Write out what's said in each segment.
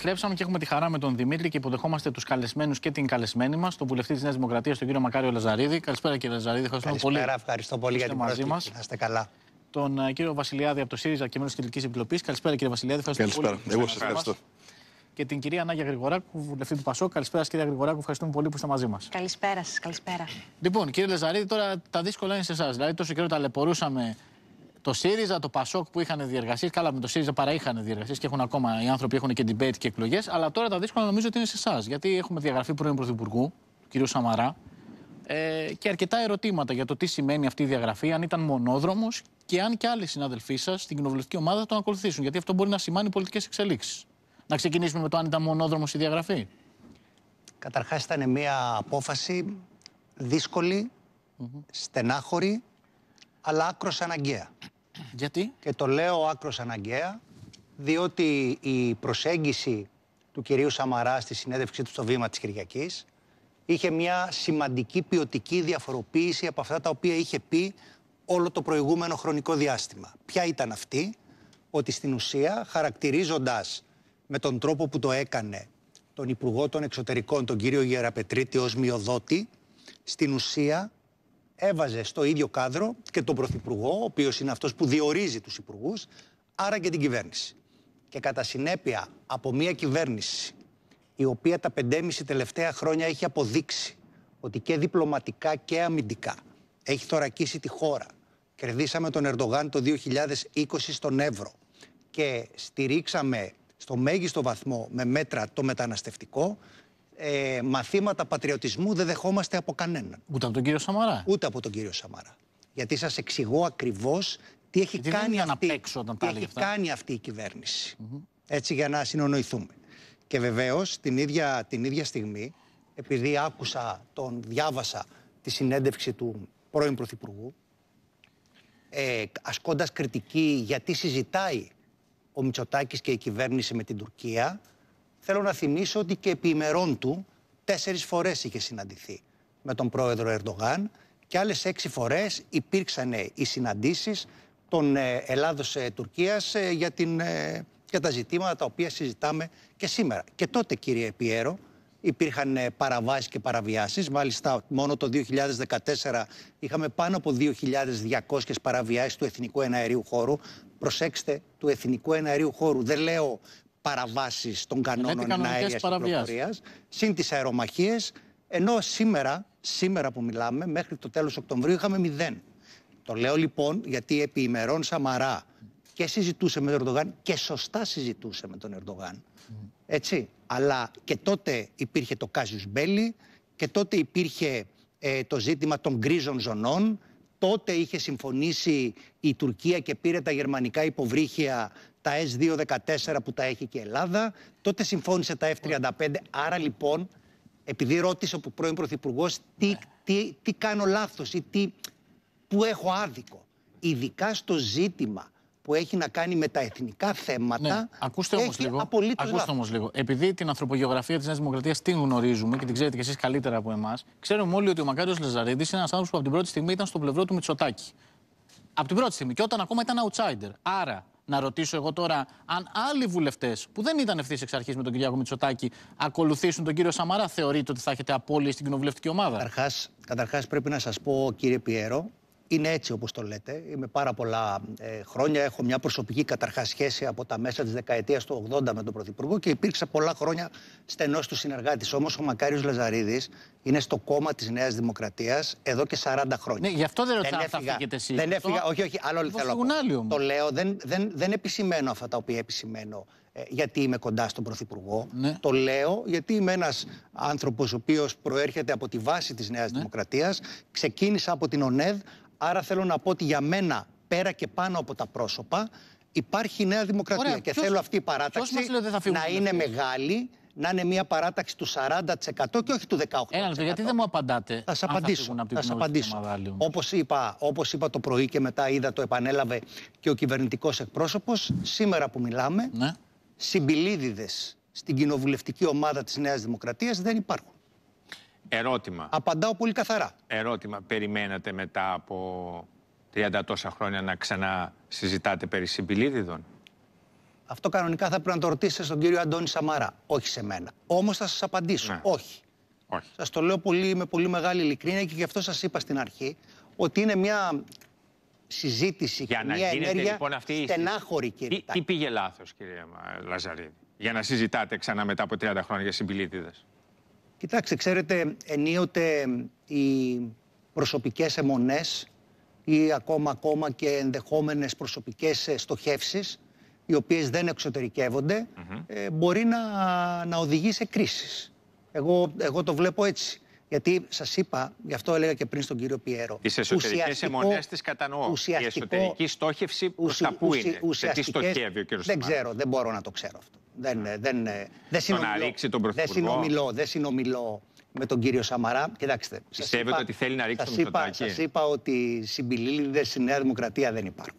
Στρέψαμε και έχουμε τη χαρά με τον Δημήτρη και υποδεχόμαστε τους καλεσμένους και την καλεσμένη μας, τον βουλευτή της Νέας Δημοκρατίας, τον κύριο Μακάριο Λαζαρίδη. Καλησπέρα κύριε Λαζαρίδη, πολύ. Καλησπέρα, ευχαριστώ πολύ για την μαζί μα. Να καλά. Τον uh, κύριο Βασιλιάδη από το ΣΥΡΙΖΑ και μέλο της Κεντρικής Επιτροπής. Καλησπέρα κύριε Βασιλιάδη, ευχαριστώ πολύ. Εγώ σας ευχαριστώ. Και την κυρία Νάγια Γρηγοράκου, βουλευτή του Πασό. Καλησπέρα, κυρία Γρηγοράκου, ευχαριστούμε πολύ που είστε μαζί μας. Καλησπέρα σας, καλησπέρα. Λοιπόν, κύριε Λαζαρίδη, τώρα τα δύσκολα είναι σε εσάς. Δηλαδή, τόσο καιρό ταλαιπωρούσαμε το ΣΥΡΙΖΑ, το ΠΑΣΟΚ που είχαν διεργασίες, καλά με το ΣΥΡΙΖΑ παρά είχαν διεργασίες και έχουν ακόμα οι άνθρωποι έχουν και debate και εκλογές. Αλλά τώρα τα δύσκολα νομίζω ότι είναι σε εσάς. Γιατί έχουμε διαγραφή πρώην Πρωθυπουργού, κ. Σαμαρά, ε, και αρκετά ερωτήματα για το τι σημαίνει αυτή η διαγραφή, αν ήταν μονόδρομος και αν και άλλοι συνάδελφοί σας στην κοινοβουλευτική ομάδα θα τον ακολουθήσουν. Γιατί αυτό μπορεί να σημάνει πολιτικές εξελίξεις. Να ξεκινήσουμε με το αν ήταν μονόδρομος η διαγραφή. Καταρχάς ήταν μια απόφαση δύσκολη, στενάχωρη, αλλά άκρος αναγκαία. Γιατί? Και το λέω άκρος αναγκαία, διότι η προσέγγιση του κυρίου Σαμαρά στη συνέντευξή του στο βήμα της Κυριακής είχε μια σημαντική ποιοτική διαφοροποίηση από αυτά τα οποία είχε πει όλο το προηγούμενο χρονικό διάστημα. Ποια ήταν αυτή, ότι στην ουσία χαρακτηρίζοντας με τον τρόπο που το έκανε τον Υπουργό των Εξωτερικών, τον κύριο Γεραπετρίτη ως μειοδότη, στην ουσία έβαζε στο ίδιο κάδρο και τον Πρωθυπουργό, ο οποίος είναι αυτός που διορίζει τους υπουργούς, άρα και την κυβέρνηση. Και κατά συνέπεια, από μια κυβέρνηση η οποία τα 5,5 τελευταία χρόνια έχει αποδείξει ότι και διπλωματικά και αμυντικά έχει θωρακίσει τη χώρα. Κερδίσαμε τον Ερντογάν το 2020 στον Εύρο και στηρίξαμε στο μέγιστο βαθμό με μέτρα το μεταναστευτικό ε, μαθήματα πατριωτισμού δεν δεχόμαστε από κανέναν. Ούτε από τον κύριο Σαμαρά. Ούτε από τον κύριο Σαμαρά. Γιατί σας εξηγώ ακριβώς τι έχει, κάνει, αυτή, τι έχει κάνει αυτή η κυβέρνηση. Έτσι για να συνονοηθούμε. Και βεβαίως την ίδια, την ίδια στιγμή, επειδή άκουσα, τον διάβασα τη συνέντευξη του πρώην Πρωθυπουργού, ε, ασκώντας κριτική γιατί συζητάει ο Μητσοτάκης και η κυβέρνηση με την Τουρκία Θέλω να θυμίσω ότι και επί ημερών του τέσσερις φορές είχε συναντηθεί με τον πρόεδρο Ερντογάν και άλλες έξι φορές υπήρξαν ε, οι συναντήσεις των ε, Ελλάδος-Τουρκίας ε, για, τα ζητήματα τα οποία συζητάμε και σήμερα. Και τότε κύριε Πιέρο υπήρχαν παραβάσεις και παραβιάσεις. Μάλιστα μόνο το 2014 είχαμε πάνω από 2.200 παραβιάσεις του Εθνικού Εναερίου Χώρου. Προσέξτε, του Εθνικού Εναερίου Χώρου. Δεν λέω παραβάσεις των ε, ναι, κανόνων εναέρειας κυκλοφορίας, συν τις αερομαχίες, ενώ σήμερα, σήμερα που μιλάμε, μέχρι το τέλος Οκτωβρίου είχαμε μηδέν. Το λέω λοιπόν γιατί επί ημερών Σαμαρά και συζητούσε με τον Ερντογάν και σωστά συζητούσε με τον Ερντογάν. Έτσι. Αλλά και τότε υπήρχε το Κάζιους Μπέλι και τότε υπήρχε ε, το ζήτημα των γκρίζων ζωνών. Τότε είχε συμφωνήσει η Τουρκία και πήρε τα γερμανικά υποβρύχια τα S214 που τα έχει και η Ελλάδα. Τότε συμφώνησε τα F35. Άρα λοιπόν, επειδή ρώτησε ο πρώην Πρωθυπουργός τι, τι, τι κάνω λάθος ή τι, που έχω άδικο. Ειδικά στο ζήτημα που έχει να κάνει με τα εθνικά θέματα. Ναι. Ακούστε όμως λίγο. Ακούστε όμως λίγο. Επειδή την ανθρωπογεωγραφία της Νέας Δημοκρατίας την γνωρίζουμε και την ξέρετε κι εσείς καλύτερα από εμάς, ξέρουμε όλοι ότι ο Μακάριο Λεζαρίδης είναι ένας άνθρωπος που από την πρώτη στιγμή ήταν στο πλευρό του Μητσοτάκη. Από την πρώτη στιγμή. Και όταν ακόμα ήταν outsider. Άρα να ρωτήσω εγώ τώρα αν άλλοι βουλευτές που δεν ήταν ευθύς εξ αρχής με τον Κυριάκο Μητσοτάκη ακολουθήσουν τον κύριο Σαμαρά, θεωρείτε ότι θα έχετε απώλεια στην κοινοβουλευτική ομάδα. Καταρχάς, καταρχάς πρέπει να σας πω, κύριε Πιέρο, είναι έτσι όπως το λέτε. Είμαι πάρα πολλά ε, χρόνια, έχω μια προσωπική καταρχάς σχέση από τα μέσα της δεκαετίας του 80 με τον Πρωθυπουργό και υπήρξα πολλά χρόνια στενός του συνεργάτης. Όμως ο Μακάριος Λαζαρίδης είναι στο κόμμα της Νέας Δημοκρατίας εδώ και 40 χρόνια. Ναι, γι' αυτό δεν ρωτάω θα εσείς. Δεν έφυγα, όχι, όχι, άλλο θέλω Το λέω, δεν, δεν, δεν επισημαίνω αυτά τα οποία επισημαίνω ε, γιατί είμαι κοντά στον Πρωθυπουργό. Ναι. Το λέω γιατί είμαι ένας άνθρωπος ο οποίος προέρχεται από τη βάση της Νέας ναι. Δημοκρατίας. Ξεκίνησα από την ΟΝΕΔ, Άρα θέλω να πω ότι για μένα, πέρα και πάνω από τα πρόσωπα, υπάρχει η Νέα Δημοκρατία. και θέλω αυτή η παράταξη να είναι μεγάλη, να είναι μια παράταξη του 40% και όχι του 18%. Έλα, ε, γιατί δεν μου απαντάτε. Θα σας απαντήσω. Θα, απαντήσω. Όπως είπα, όπως είπα το πρωί και μετά είδα το επανέλαβε και ο κυβερνητικός εκπρόσωπος, σήμερα που μιλάμε, ναι. στην κοινοβουλευτική ομάδα της Νέας Δημοκρατίας δεν υπάρχουν. Ερώτημα. Απαντάω πολύ καθαρά. Ερώτημα. Περιμένατε μετά από 30 τόσα χρόνια να ξανασυζητάτε περί συμπηλίδιδων. Αυτό κανονικά θα πρέπει να το ρωτήσετε στον κύριο Αντώνη Σαμαρά, όχι σε μένα. Όμως θα σας απαντήσω. Ναι. Όχι. όχι. Σας το λέω πολύ, με πολύ μεγάλη ειλικρίνεια και γι' αυτό σας είπα στην αρχή ότι είναι μια συζήτηση για και μια ενέργεια λοιπόν, αυτή στενάχωρη, κύριε τι, τι πήγε λάθος, κύριε Λαζαρίδη, για να συζητάτε ξανά μετά από 30 χρόνια για Κοιτάξτε, ξέρετε, ενίοτε οι προσωπικές αιμονές ή ακόμα, ακόμα και ενδεχόμενες προσωπικές ε, στοχεύσεις οι οποίες δεν εξωτερικεύονται, ε, μπορεί να, να οδηγεί σε κρίσεις. Εγώ, εγώ το βλέπω έτσι. Γιατί σας είπα, γι' αυτό έλεγα και πριν στον κύριο Πιέρο. Τις εσωτερικές εμονές τις κατανοώ. Η εσωτερική στόχευση ουσι, τα πού είναι. σε τι στοχεύει ο Δεν ξέρω, δεν μπορώ να το ξέρω αυτό. Δεν, ναι. δεν, ε, δεν, συνομιλώ, τον δεν συνομιλώ, δεν συνομιλώ με τον κύριο Σαμαρά. Κοιτάξτε. Πιστεύετε είπα, ότι θέλει να ρίξει τον Μητσοτάκη. είπα ότι συμπηλήλιδες στη Νέα Δημοκρατία δεν υπάρχουν.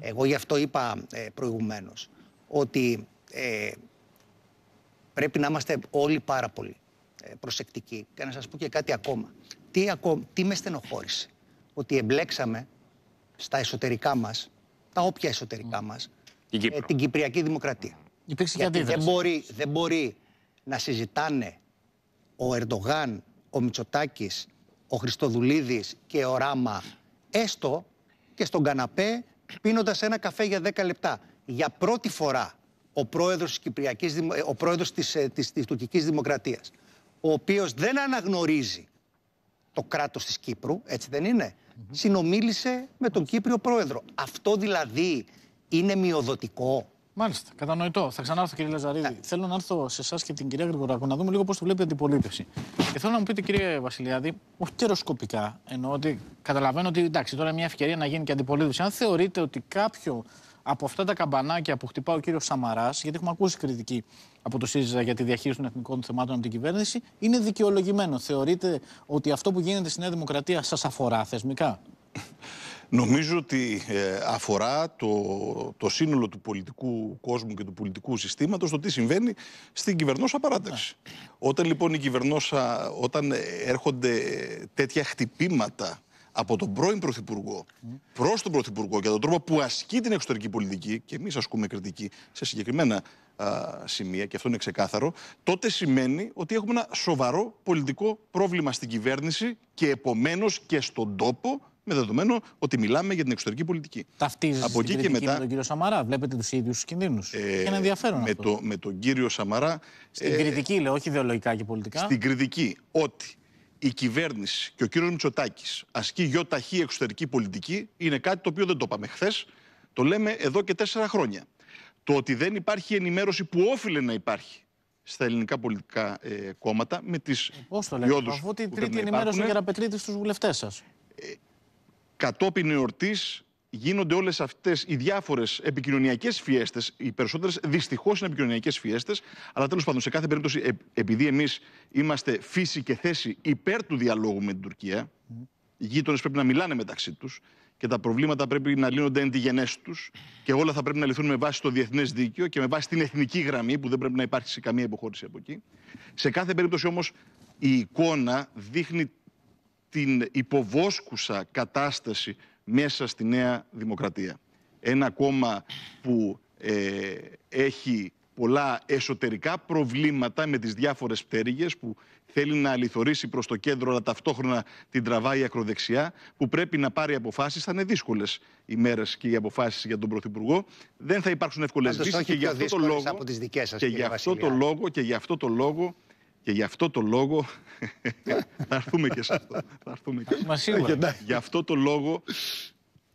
Εγώ γι' αυτό είπα ε, προηγουμένως ότι ε, πρέπει να είμαστε όλοι πάρα πολύ ε, προσεκτικοί. Και να σας πω και κάτι ακόμα. Τι, τι με στενοχώρησε. Ότι εμπλέξαμε στα εσωτερικά μας, τα όποια εσωτερικά μα, mm. Ε, την Κυπριακή Δημοκρατία. Δεν μπορεί, να συζητάνε ο Ερντογάν, ο Μητσοτάκης, ο Χριστοδουλίδης και ο Ράμα, έστω και στον καναπέ, πίνοντας ένα καφέ για 10 λεπτά. Για πρώτη φορά ο πρόεδρος της Κυπριακής, ε, ο πρόεδρος της, ε, δημοκρατίας, ο οποίος δεν αναγνωρίζει το κράτος της Κύπρου, έτσι δεν είναι, συνομίλησε με τον Κύπριο πρόεδρο. Αυτό δηλαδή είναι μειοδοτικό. Μάλιστα, κατανοητό. Θα ξανάρθω, κύριε Λαζαρίδη. Ε. Θέλω να έρθω σε εσάς και την κυρία Γρηγοράκου να δούμε λίγο πώς το βλέπει η αντιπολίτευση. Και θέλω να μου πείτε, κύριε Βασιλιάδη, όχι καιροσκοπικά, ενώ ότι καταλαβαίνω ότι εντάξει, τώρα είναι μια ευκαιρία να γίνει και αντιπολίτευση. Αν θεωρείτε ότι κάποιο από αυτά τα καμπανάκια που χτυπά ο κύριος Σαμαράς, γιατί έχουμε ακούσει κριτική από το ΣΥΡΙΖΑ για τη διαχείριση των εθνικών θεμάτων από την κυβέρνηση, είναι δικαιολογημένο. Θεωρείτε ότι αυτό που γίνεται στη Νέα Δημοκρατία σας αφορά θεσμικά. Νομίζω ότι ε, αφορά το, το σύνολο του πολιτικού κόσμου και του πολιτικού συστήματος το τι συμβαίνει στην κυβερνόσα παράταξη. Yeah. Όταν λοιπόν η κυβερνόσα, όταν έρχονται τέτοια χτυπήματα από τον πρώην Πρωθυπουργό προς τον Πρωθυπουργό και τον τρόπο που ασκεί την εξωτερική πολιτική, και εμείς ασκούμε κριτική σε συγκεκριμένα σημεία, και αυτό είναι ξεκάθαρο, τότε σημαίνει ότι έχουμε ένα σοβαρό πολιτικό πρόβλημα στην κυβέρνηση και επομένως και στον τόπο με δεδομένο ότι μιλάμε για την εξωτερική πολιτική. Ταυτίζεται και Με τον κύριο Σαμαρά, βλέπετε τους ίδιους κινδύνους. Ε, Έχει ενδιαφέρον με, αυτό. Το, με τον κύριο Σαμαρά. Στην ε, κριτική, λέω, όχι ιδεολογικά και πολιτικά. Στην κριτική, ότι η κυβέρνηση και ο κύριος Μητσοτάκης ασκεί γιο ταχύ εξωτερική πολιτική είναι κάτι το οποίο δεν το είπαμε χθες. Το λέμε εδώ και τέσσερα χρόνια. Το ότι δεν υπάρχει ενημέρωση που όφιλε να υπάρχει στα ελληνικά πολιτικά ε, κόμματα με τις ε, Πώς το λέτε, αφού την τρίτη ενημέρωση για να στου στους βουλευτές σας. Ε, κατόπιν εορτής, γίνονται όλες αυτές οι διάφορες επικοινωνιακές φιέστες. Οι περισσότερες δυστυχώς είναι επικοινωνιακές φιέστες. Αλλά τέλος πάντων, σε κάθε περίπτωση, επειδή εμείς είμαστε φύση και θέση υπέρ του διαλόγου με την Τουρκία, οι γείτονες πρέπει να μιλάνε μεταξύ τους και τα προβλήματα πρέπει να λύνονται εν τη τους και όλα θα πρέπει να λυθούν με βάση το διεθνές δίκαιο και με βάση την εθνική γραμμή που δεν πρέπει να υπάρχει καμία υποχώρηση από εκεί. Σε κάθε περίπτωση όμως η εικόνα δείχνει την υποβόσκουσα κατάσταση μέσα στη Νέα Δημοκρατία. Ένα κόμμα που ε, έχει πολλά εσωτερικά προβλήματα με τις διάφορες πτέρυγες που θέλει να αληθωρήσει προς το κέντρο αλλά ταυτόχρονα την τραβάει ακροδεξιά που πρέπει να πάρει αποφάσεις. Θα είναι δύσκολες οι μέρες και οι αποφάσεις για τον Πρωθυπουργό. Δεν θα υπάρξουν εύκολες λύσεις και, για και αυτό το λόγο και γι' αυτό το λόγο και γι' αυτό το λόγο. θα έρθουμε και σε αυτό. θα έρθουμε και... Μα σίγουρα. γι' αυτό το λόγο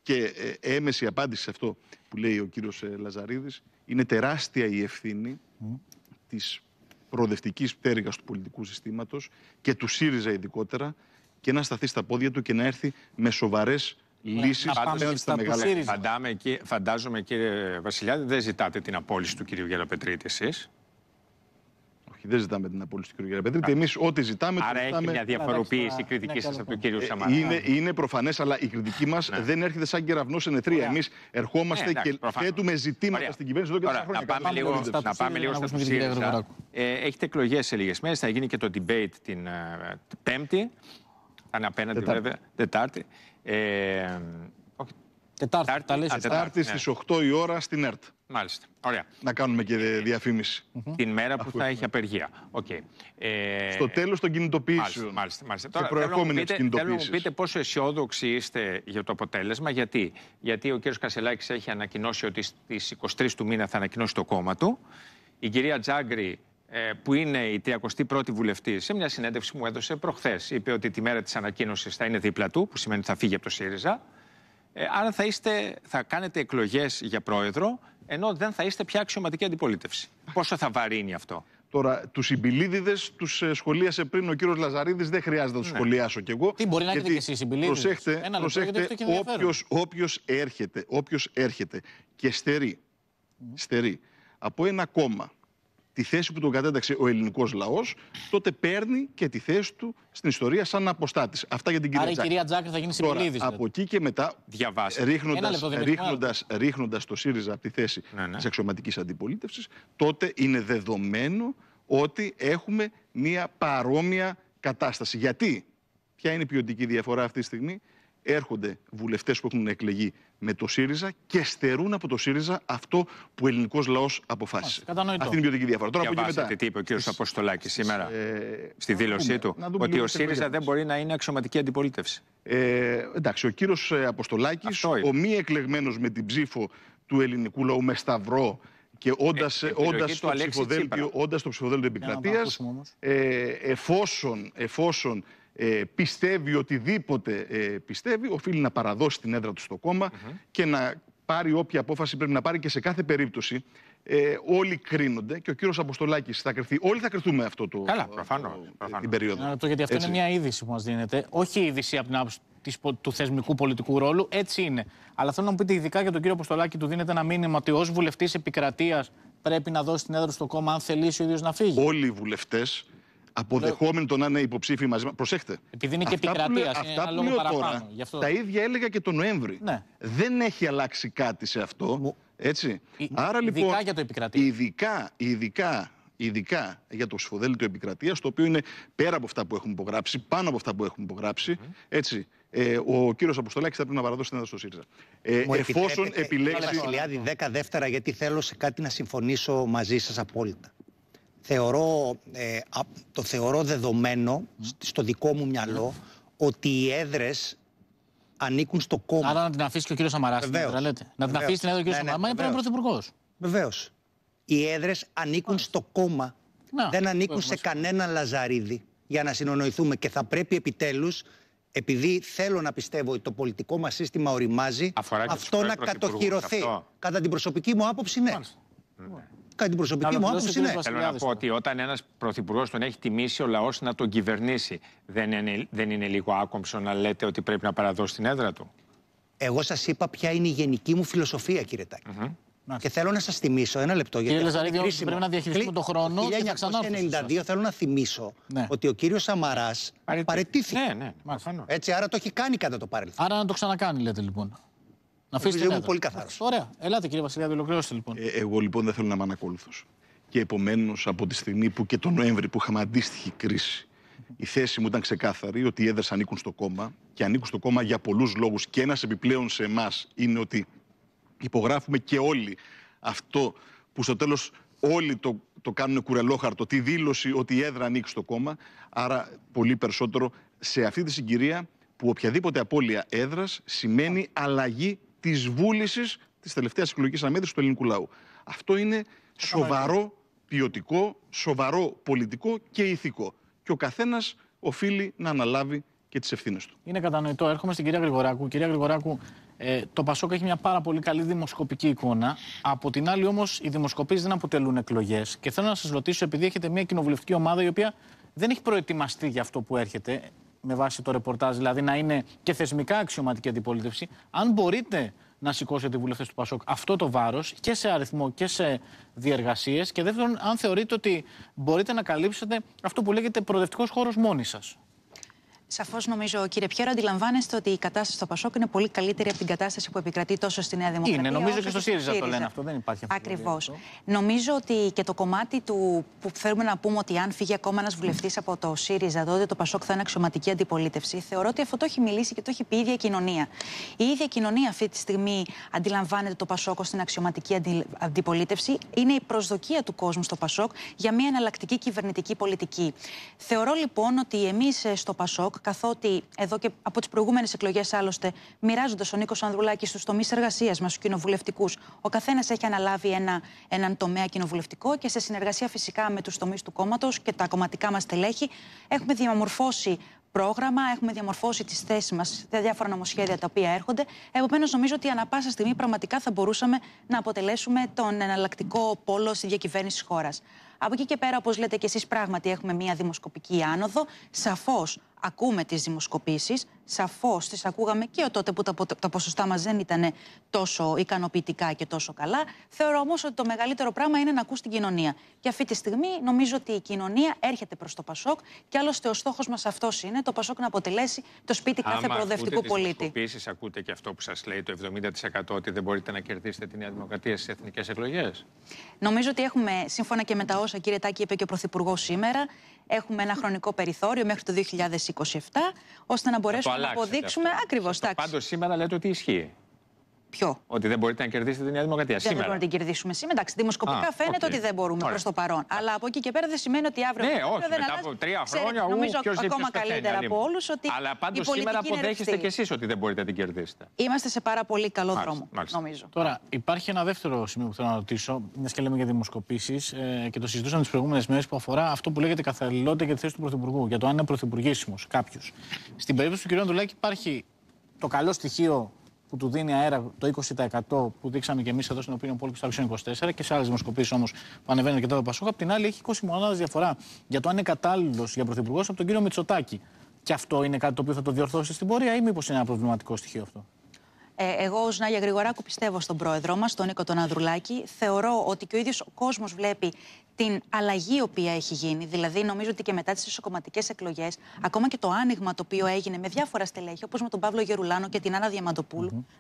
και ε, έμεση απάντηση σε αυτό που λέει ο κύριος ε, Λαζαρίδης είναι τεράστια η ευθύνη τη της προοδευτικής πτέρυγας του πολιτικού συστήματος και του ΣΥΡΙΖΑ ειδικότερα και να σταθεί στα πόδια του και να έρθει με σοβαρές ναι, λύσει απέναντι στα μεγάλα. φαντάζομαι, κύριε Βασιλιάδη, δεν ζητάτε την απόλυση του κυρίου Γελοπετρίτη εσείς όχι. Δεν ζητάμε την απόλυση του κ. Γεραπετρίτη. Εμείς ό,τι ζητάμε. Άρα έχει μια διαφοροποίηση η κριτική σας από τον κύριο ε, Σαμαρά. Είναι, είναι προφανές, αλλά η κριτική μας ναι. δεν έρχεται σαν κεραυνός σε νεθρία. Εμείς ερχόμαστε ε, και θέτουμε ζητήματα στην κυβέρνηση εδώ και τέσσερα χρόνια. Να πάμε λίγο στα του ε, Έχετε εκλογές σε λίγες μέρες. Θα γίνει και το debate την Πέμπτη. είναι απέναντι βέβαια. Τετάρτη. Ε, Τετάρτη. Τετάρτη, τα ναι. στις 8 η ώρα στην ΕΡΤ. Μάλιστα. Ωραία. Να κάνουμε και ε, ε, διαφήμιση. Την μέρα που θα έχει απεργία. Ε, Στο τέλος των κινητοποιήσεων. Μάλιστα. μάλιστα. Τώρα, προερχόμενε Θέλω να μου πείτε πόσο αισιόδοξοι είστε για το αποτέλεσμα. Γιατί, γιατί ο κ. Κασελάκης έχει ανακοινώσει ότι στις 23 του μήνα θα ανακοινώσει το κόμμα του. Η κυρία Τζάγκρη που είναι η 31η βουλευτής, σε μια συνέντευξη που μου έδωσε προχθές, είπε ότι τη μέρα της ανακοίνωσης θα είναι δίπλα του, που σημαίνει ότι θα φύγει από το ΣΥΡΙΖΑ. Ε, άρα θα, είστε, θα κάνετε εκλογές για πρόεδρο, ενώ δεν θα είστε πια αξιωματική αντιπολίτευση. Πόσο θα βαρύνει αυτό. Τώρα, τους συμπιλίδιδε, τους ε, σχολίασε πριν ο κύριος Λαζαρίδης, δεν χρειάζεται να τους ναι. σχολιάσω κι εγώ. Τι μπορεί να έχετε και εσεί, συμπιλίδιδε. Προσέχτε, προσέχτε όποιο έρχεται, όποιος έρχεται και στερεί, mm. στερεί από ένα κόμμα τη θέση που τον κατέταξε ο ελληνικός λαός, τότε παίρνει και τη θέση του στην ιστορία σαν αποστάτης. Αυτά για την κυρία Άρα η κυρία Τζάκρη θα γίνει συμπλήρη. Από δηλαδή. εκεί και μετά, ρίχνοντα το ΣΥΡΙΖΑ από τη θέση ναι, ναι. της αξιωματικής αντιπολίτευσης, τότε είναι δεδομένο ότι έχουμε μία παρόμοια κατάσταση. Γιατί, ποια είναι η ποιοτική διαφορά αυτή τη στιγμή, έρχονται βουλευτές που έχουν εκλεγεί με το ΣΥΡΙΖΑ και στερούν από το ΣΥΡΙΖΑ αυτό που ο ελληνικός λαός αποφάσισε. Κατανοητό. Αυτή είναι η ποιοτική διαφορά. Τώρα από μετά. Τι είπε ο κ. Αποστολάκης σήμερα ε, στη δήλωσή του, ότι ο ΣΥΡΙΖΑ δεν μπορεί να είναι αξιωματική αντιπολίτευση. Ε, εντάξει, ο κύριος ε, Αποστολάκης, ο μη εκλεγμένος με την ψήφο του ελληνικού λαού με σταυρό και όντας ε, το, ψηφοδέλτιο, όντας το ψηφοδέλτιο επικρατεία, ε, εφόσον, εφόσον ε, πιστεύει οτιδήποτε ε, πιστεύει, οφείλει να παραδώσει την έδρα του στο κομμα και να πάρει όποια απόφαση πρέπει να πάρει και σε κάθε περίπτωση. Ε, όλοι κρίνονται και ο κύριος Αποστολάκης θα κρυθεί. Όλοι θα κρυθούμε αυτό το. Καλά, προφανώ. Την περίοδο. Να γιατί αυτό είναι μια είδηση που μας δίνεται. Όχι είδηση από την άποψη του θεσμικού πολιτικού ρόλου. Έτσι είναι. Αλλά θέλω να μου πείτε ειδικά για τον κύριο Αποστολάκη, του δίνεται ένα μήνυμα ότι ως βουλευτής επικρατείας πρέπει να δώσει την έδρα στο κόμμα, αν θελήσει ο ίδιος να φύγει. Όλοι οι βουλευτές αποδεχόμενοι το να είναι υποψήφοι μαζί μας. Προσέχτε. Επειδή είναι και επικρατεία. Αυτά που λέω, τώρα, τα ίδια έλεγα και τον Νοέμβρη. Ναι. Δεν έχει αλλάξει κάτι σε αυτό. Έτσι. Άρα ειδικά λοιπόν. Για το επικρατεία. Ειδικά, ειδικά, ειδικά για το ψηφοδέλτιο του επικρατείας, το οποίο είναι πέρα από αυτά που έχουμε υπογράψει, πάνω από αυτά που έχουμε υπογράψει. Έτσι. Ε, ο κύριος Αποστολάκης θα πρέπει να παραδώσει την ένταση στο ΣΥΡΙΖΑ. Ε, εφόσον επιλέξει. Κύριε Βασιλιάδη, 10 δεύτερα, γιατί θέλω σε κάτι να συμφωνήσω μαζί σας απόλυτα θεωρώ, ε, το θεωρώ δεδομένο στο δικό μου μυαλό ότι οι έδρες ανήκουν στο κόμμα. Άρα να την αφήσει και ο κύριος Σαμαράς Να την αφήσει την έδρα ο κύριος ναι, ναι, Σαμαρά. Μα είναι πρώην πρωθυπουργός. Βεβαίως. Οι έδρες ανήκουν στο κόμμα. Δεν ανήκουν σε κανένα λαζαρίδι. Για να συνονοηθούμε. Και θα πρέπει επιτέλους, επειδή θέλω να πιστεύω ότι το πολιτικό μας σύστημα οριμάζει, αυτό να κατοχυρωθεί. Κατά την προσωπική μου άποψη, ναι. ναι. Κάτι την προσωπική μου άποψη, ναι. Θέλω να πω ότι όταν ένας πρωθυπουργός τον έχει τιμήσει ο λαός να τον κυβερνήσει, δεν είναι, δεν είναι λίγο άκομψο να λέτε ότι πρέπει να παραδώσει την έδρα του. Εγώ σας είπα ποια είναι η γενική μου φιλοσοφία, κύριε Τάκη. Mm Και θέλω να σας θυμίσω ένα λεπτό. Κύριε Λεζαρίδη, πρέπει να διαχειριστούμε τον χρόνο. Το 1992 θέλω να θυμίσω ναι. ότι ο κύριος Σαμαράς παρετήθηκε. Ναι, ναι, Έτσι, άρα το έχει κάνει κατά το παρελθόν. Άρα να το ξανακάνει, λέτε λοιπόν. Να αφήσετε. την πολύ καθαρό. Ωραία. Ελάτε, κύριε Βασιλιάδη, ολοκληρώστε λοιπόν. Ε, εγώ λοιπόν δεν θέλω να είμαι ανακόλουθο. Και επομένως από τη στιγμή που και τον Νοέμβρη που είχαμε αντίστοιχη κρίση, η θέση μου ήταν ξεκάθαρη ότι οι έδρες ανήκουν στο κόμμα και ανήκουν στο κόμμα για πολλούς λόγους. Και ένας επιπλέον σε εμάς είναι ότι υπογράφουμε και όλοι αυτό που στο τέλος όλοι το, το κάνουν κουρελόχαρτο, τη δήλωση ότι η έδρα ανήκει στο κόμμα. Άρα πολύ περισσότερο σε αυτή τη συγκυρία που οποιαδήποτε απώλεια έδρας σημαίνει αλλαγή της βούλησης της τελευταίας εκλογικής αναμέτρησης του ελληνικού λαού. Αυτό είναι σοβαρό ποιοτικό, σοβαρό πολιτικό και ηθικό. Και ο καθένας οφείλει να αναλάβει και τις ευθύνες του. Είναι κατανοητό. Έρχομαι στην κυρία Γρηγοράκου. Κυρία Γρηγοράκου, ε, το Πασόκ έχει μια πάρα πολύ καλή δημοσκοπική εικόνα. Από την άλλη, όμως, οι δημοσκοπήσεις δεν αποτελούν εκλογές. Και θέλω να σας ρωτήσω, επειδή έχετε μια κοινοβουλευτική ομάδα η οποία δεν έχει προετοιμαστεί για αυτό που έρχεται, με βάση το ρεπορτάζ, δηλαδή να είναι και θεσμικά αξιωματική αντιπολίτευση, αν μπορείτε να σηκώσετε οι βουλευτές του Πασόκ αυτό το βάρος και σε αριθμό και σε διεργασίες. Και δεύτερον, αν θεωρείτε ότι μπορείτε να καλύψετε αυτό που λέγεται προοδευτικός χώρος μόνοι σας. Σαφώς νομίζω, κύριε Πιέρο, αντιλαμβάνεστε ότι η κατάσταση στο Πασόκ είναι πολύ καλύτερη από την κατάσταση που επικρατεί τόσο στη Νέα Δημοκρατία. Είναι, νομίζω και στο ΣΥΡΙΖΑ το λένε αυτό, δεν υπάρχει Ακριβώ. Νομίζω ότι και το κομμάτι του που θέλουμε να πούμε ότι αν φύγει ακόμα ένας βουλευτής από το ΣΥΡΙΖΑ, τότε το Πασόκ θα είναι αξιωματική αντιπολίτευση. Θεωρώ ότι αυτό το έχει μιλήσει και το έχει πει η ίδια κοινωνία. Η ίδια κοινωνία αυτή τη στιγμή αντιλαμβάνεται το Πασόκ στην αξιωματική αντιπολίτευση. Είναι η προσδοκία του κόσμου στο Πασόκ για μια εναλλακτική κυβερνητική πολιτική. Θεωρώ λοιπόν ότι εμείς ε, στο Πασόκ καθότι εδώ και από τις προηγούμενες εκλογές, άλλωστε, μοιράζοντας ο Νίκος Ανδρουλάκης στου τομείς εργασίας μας, στου κοινοβουλευτικούς, ο καθένας έχει αναλάβει ένα, έναν τομέα κοινοβουλευτικό και σε συνεργασία φυσικά με τους τομείς του κόμματος και τα κομματικά μας τελέχη, έχουμε διαμορφώσει πρόγραμμα, έχουμε διαμορφώσει τις θέσεις μας τα διάφορα νομοσχέδια τα οποία έρχονται. Επομένως, νομίζω ότι ανά πάσα στιγμή πραγματικά θα μπορούσαμε να αποτελέσουμε τον εναλλακτικό πόλο στη διακυβέρνηση της χώρας. Από εκεί και πέρα, όπως λέτε και εσείς, πράγματι έχουμε μία δημοσκοπική άνοδο. Σαφώς ακούμε τις δημοσκοπήσεις, σαφώς τις ακούγαμε και τότε που τα, τα ποσοστά μας δεν ήταν τόσο ικανοποιητικά και τόσο καλά. Θεωρώ όμως ότι το μεγαλύτερο πράγμα είναι να ακούς την κοινωνία. Και αυτή τη στιγμή νομίζω ότι η κοινωνία έρχεται προς το Πασόκ και άλλωστε ο στόχος μας αυτός είναι το Πασόκ να αποτελέσει το σπίτι κάθε Άμα προοδευτικού πολίτη. Αν επίση ακούτε και αυτό που σας λέει το 70% ότι δεν μπορείτε να κερδίσετε τη Νέα Δημοκρατία στις εθνικές εκλογές. Νομίζω ότι έχουμε, σύμφωνα και με τα όσα κύριε Τάκη είπε και ο Πρωθυπουργός σήμερα, έχουμε ένα χρονικό περιθώριο μέχρι το 2027, ώστε να μπορέσουμε να αποδείξουμε ακριβώ. Πάντως σήμερα λέτε ότι ισχύει. Ποιο? Ότι δεν μπορείτε να κερδίσετε τη Νέα Δημοκρατία δεν σήμερα. Δεν μπορούμε να την κερδίσουμε σήμερα. Εντάξει, δημοσκοπικά Α, φαίνεται okay. ότι δεν μπορούμε προς το παρόν. Αλλά από εκεί και πέρα δεν σημαίνει ότι αύριο. Ναι, όχι, μετά αλλάζει. από τρία χρόνια. ούτε. νομίζω ακόμα καλύτερα από όλους ότι. Αλλά πάντω σήμερα αποδέχεστε κι εσείς ότι δεν μπορείτε να την κερδίσετε. Είμαστε σε πάρα πολύ καλό μάλιστα, δρόμο, μάλιστα. νομίζω. Τώρα, υπάρχει ένα δεύτερο σημείο που θέλω να ρωτήσω, μιας και λέμε για δημοσκοπήσεις ε, και το συζητούσαμε τις προηγούμενες μέρες που αφορά αυτό που λέγεται καθαλληλότητα για τη θέση του Πρωθυπουργού, για το αν είναι πρωθυπουργήσιμος κάποιος. Στην περίπτωση του κ. Ντουλάκη υπάρχει το καλό στοιχείο που του δίνει αέρα το 20% που δείξαμε και εμείς εδώ στην οποία Πόλη και στα 24 και σε άλλες δημοσκοπήσεις όμως που ανεβαίνουν και το Από Απ' την άλλη, έχει 20 μονάδες διαφορά για το αν είναι κατάλληλος για πρωθυπουργός από τον κύριο Μητσοτάκη. Και αυτό είναι κάτι το οποίο θα το διορθώσει στην πορεία, ή μήπως είναι ένα προβληματικό στοιχείο αυτό. Ε, εγώ ως Νάγια Γρηγοράκου πιστεύω στον πρόεδρό μας, τον Νίκο τον Ανδρουλάκη. Θεωρώ ότι και ο ίδιος ο κόσμος βλέπει την αλλαγή η οποία έχει γίνει. Δηλαδή, νομίζω ότι και μετά τις ισοκομματικές εκλογές, ακόμα και το άνοιγμα το οποίο έγινε με διάφορα στελέχη, όπως με τον Παύλο Γερουλάνο και την Άννα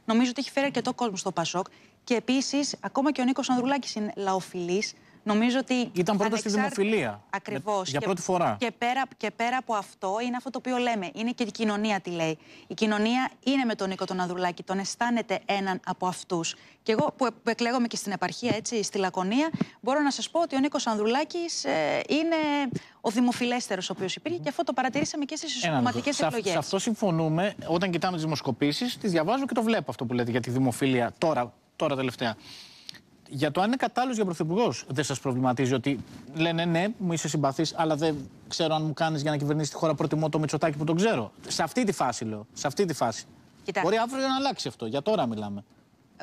νομίζω ότι έχει φέρει αρκετό κόσμο στο Πασόκ. Και επίσης, ακόμα και ο Νίκος Ανδρουλάκης είναι λαοφιλής. Νομίζω ότι. Ήταν πρώτος στη δημοφιλία. Ακριβώς. Για πρώτη φορά. Και πέρα, και πέρα από αυτό είναι αυτό το οποίο λέμε. Είναι και η κοινωνία τι λέει. Η κοινωνία είναι με τον Νίκο τον Ανδρουλάκη. Τον αισθάνεται έναν από αυτούς. Και εγώ που, εκλέγομαι και στην επαρχία, έτσι, στη Λακωνία, μπορώ να σας πω ότι ο Νίκος Ανδρουλάκης ε, είναι ο δημοφιλέστερος ο οποίος υπήρχε και αυτό το παρατηρήσαμε και στις ισοκομματικέ εκλογές. Σε αυτό συμφωνούμε. Όταν κοιτάμε τις δημοσκοπήσεις, τις διαβάζω και το βλέπω αυτό που λέτε για τη δημοφιλία τώρα, τώρα τελευταία. Για το αν είναι κατάλληλος για πρωθυπουργός, δεν σας προβληματίζει ότι λένε ναι, μου είσαι συμπαθής, αλλά δεν ξέρω αν μου κάνεις για να κυβερνήσεις τη χώρα. Προτιμώ το Μητσοτάκι που τον ξέρω. Σε αυτή τη φάση, λέω. Σε αυτή τη φάση. Κοιτάξτε. Μπορεί αύριο να αλλάξει αυτό. Για τώρα μιλάμε.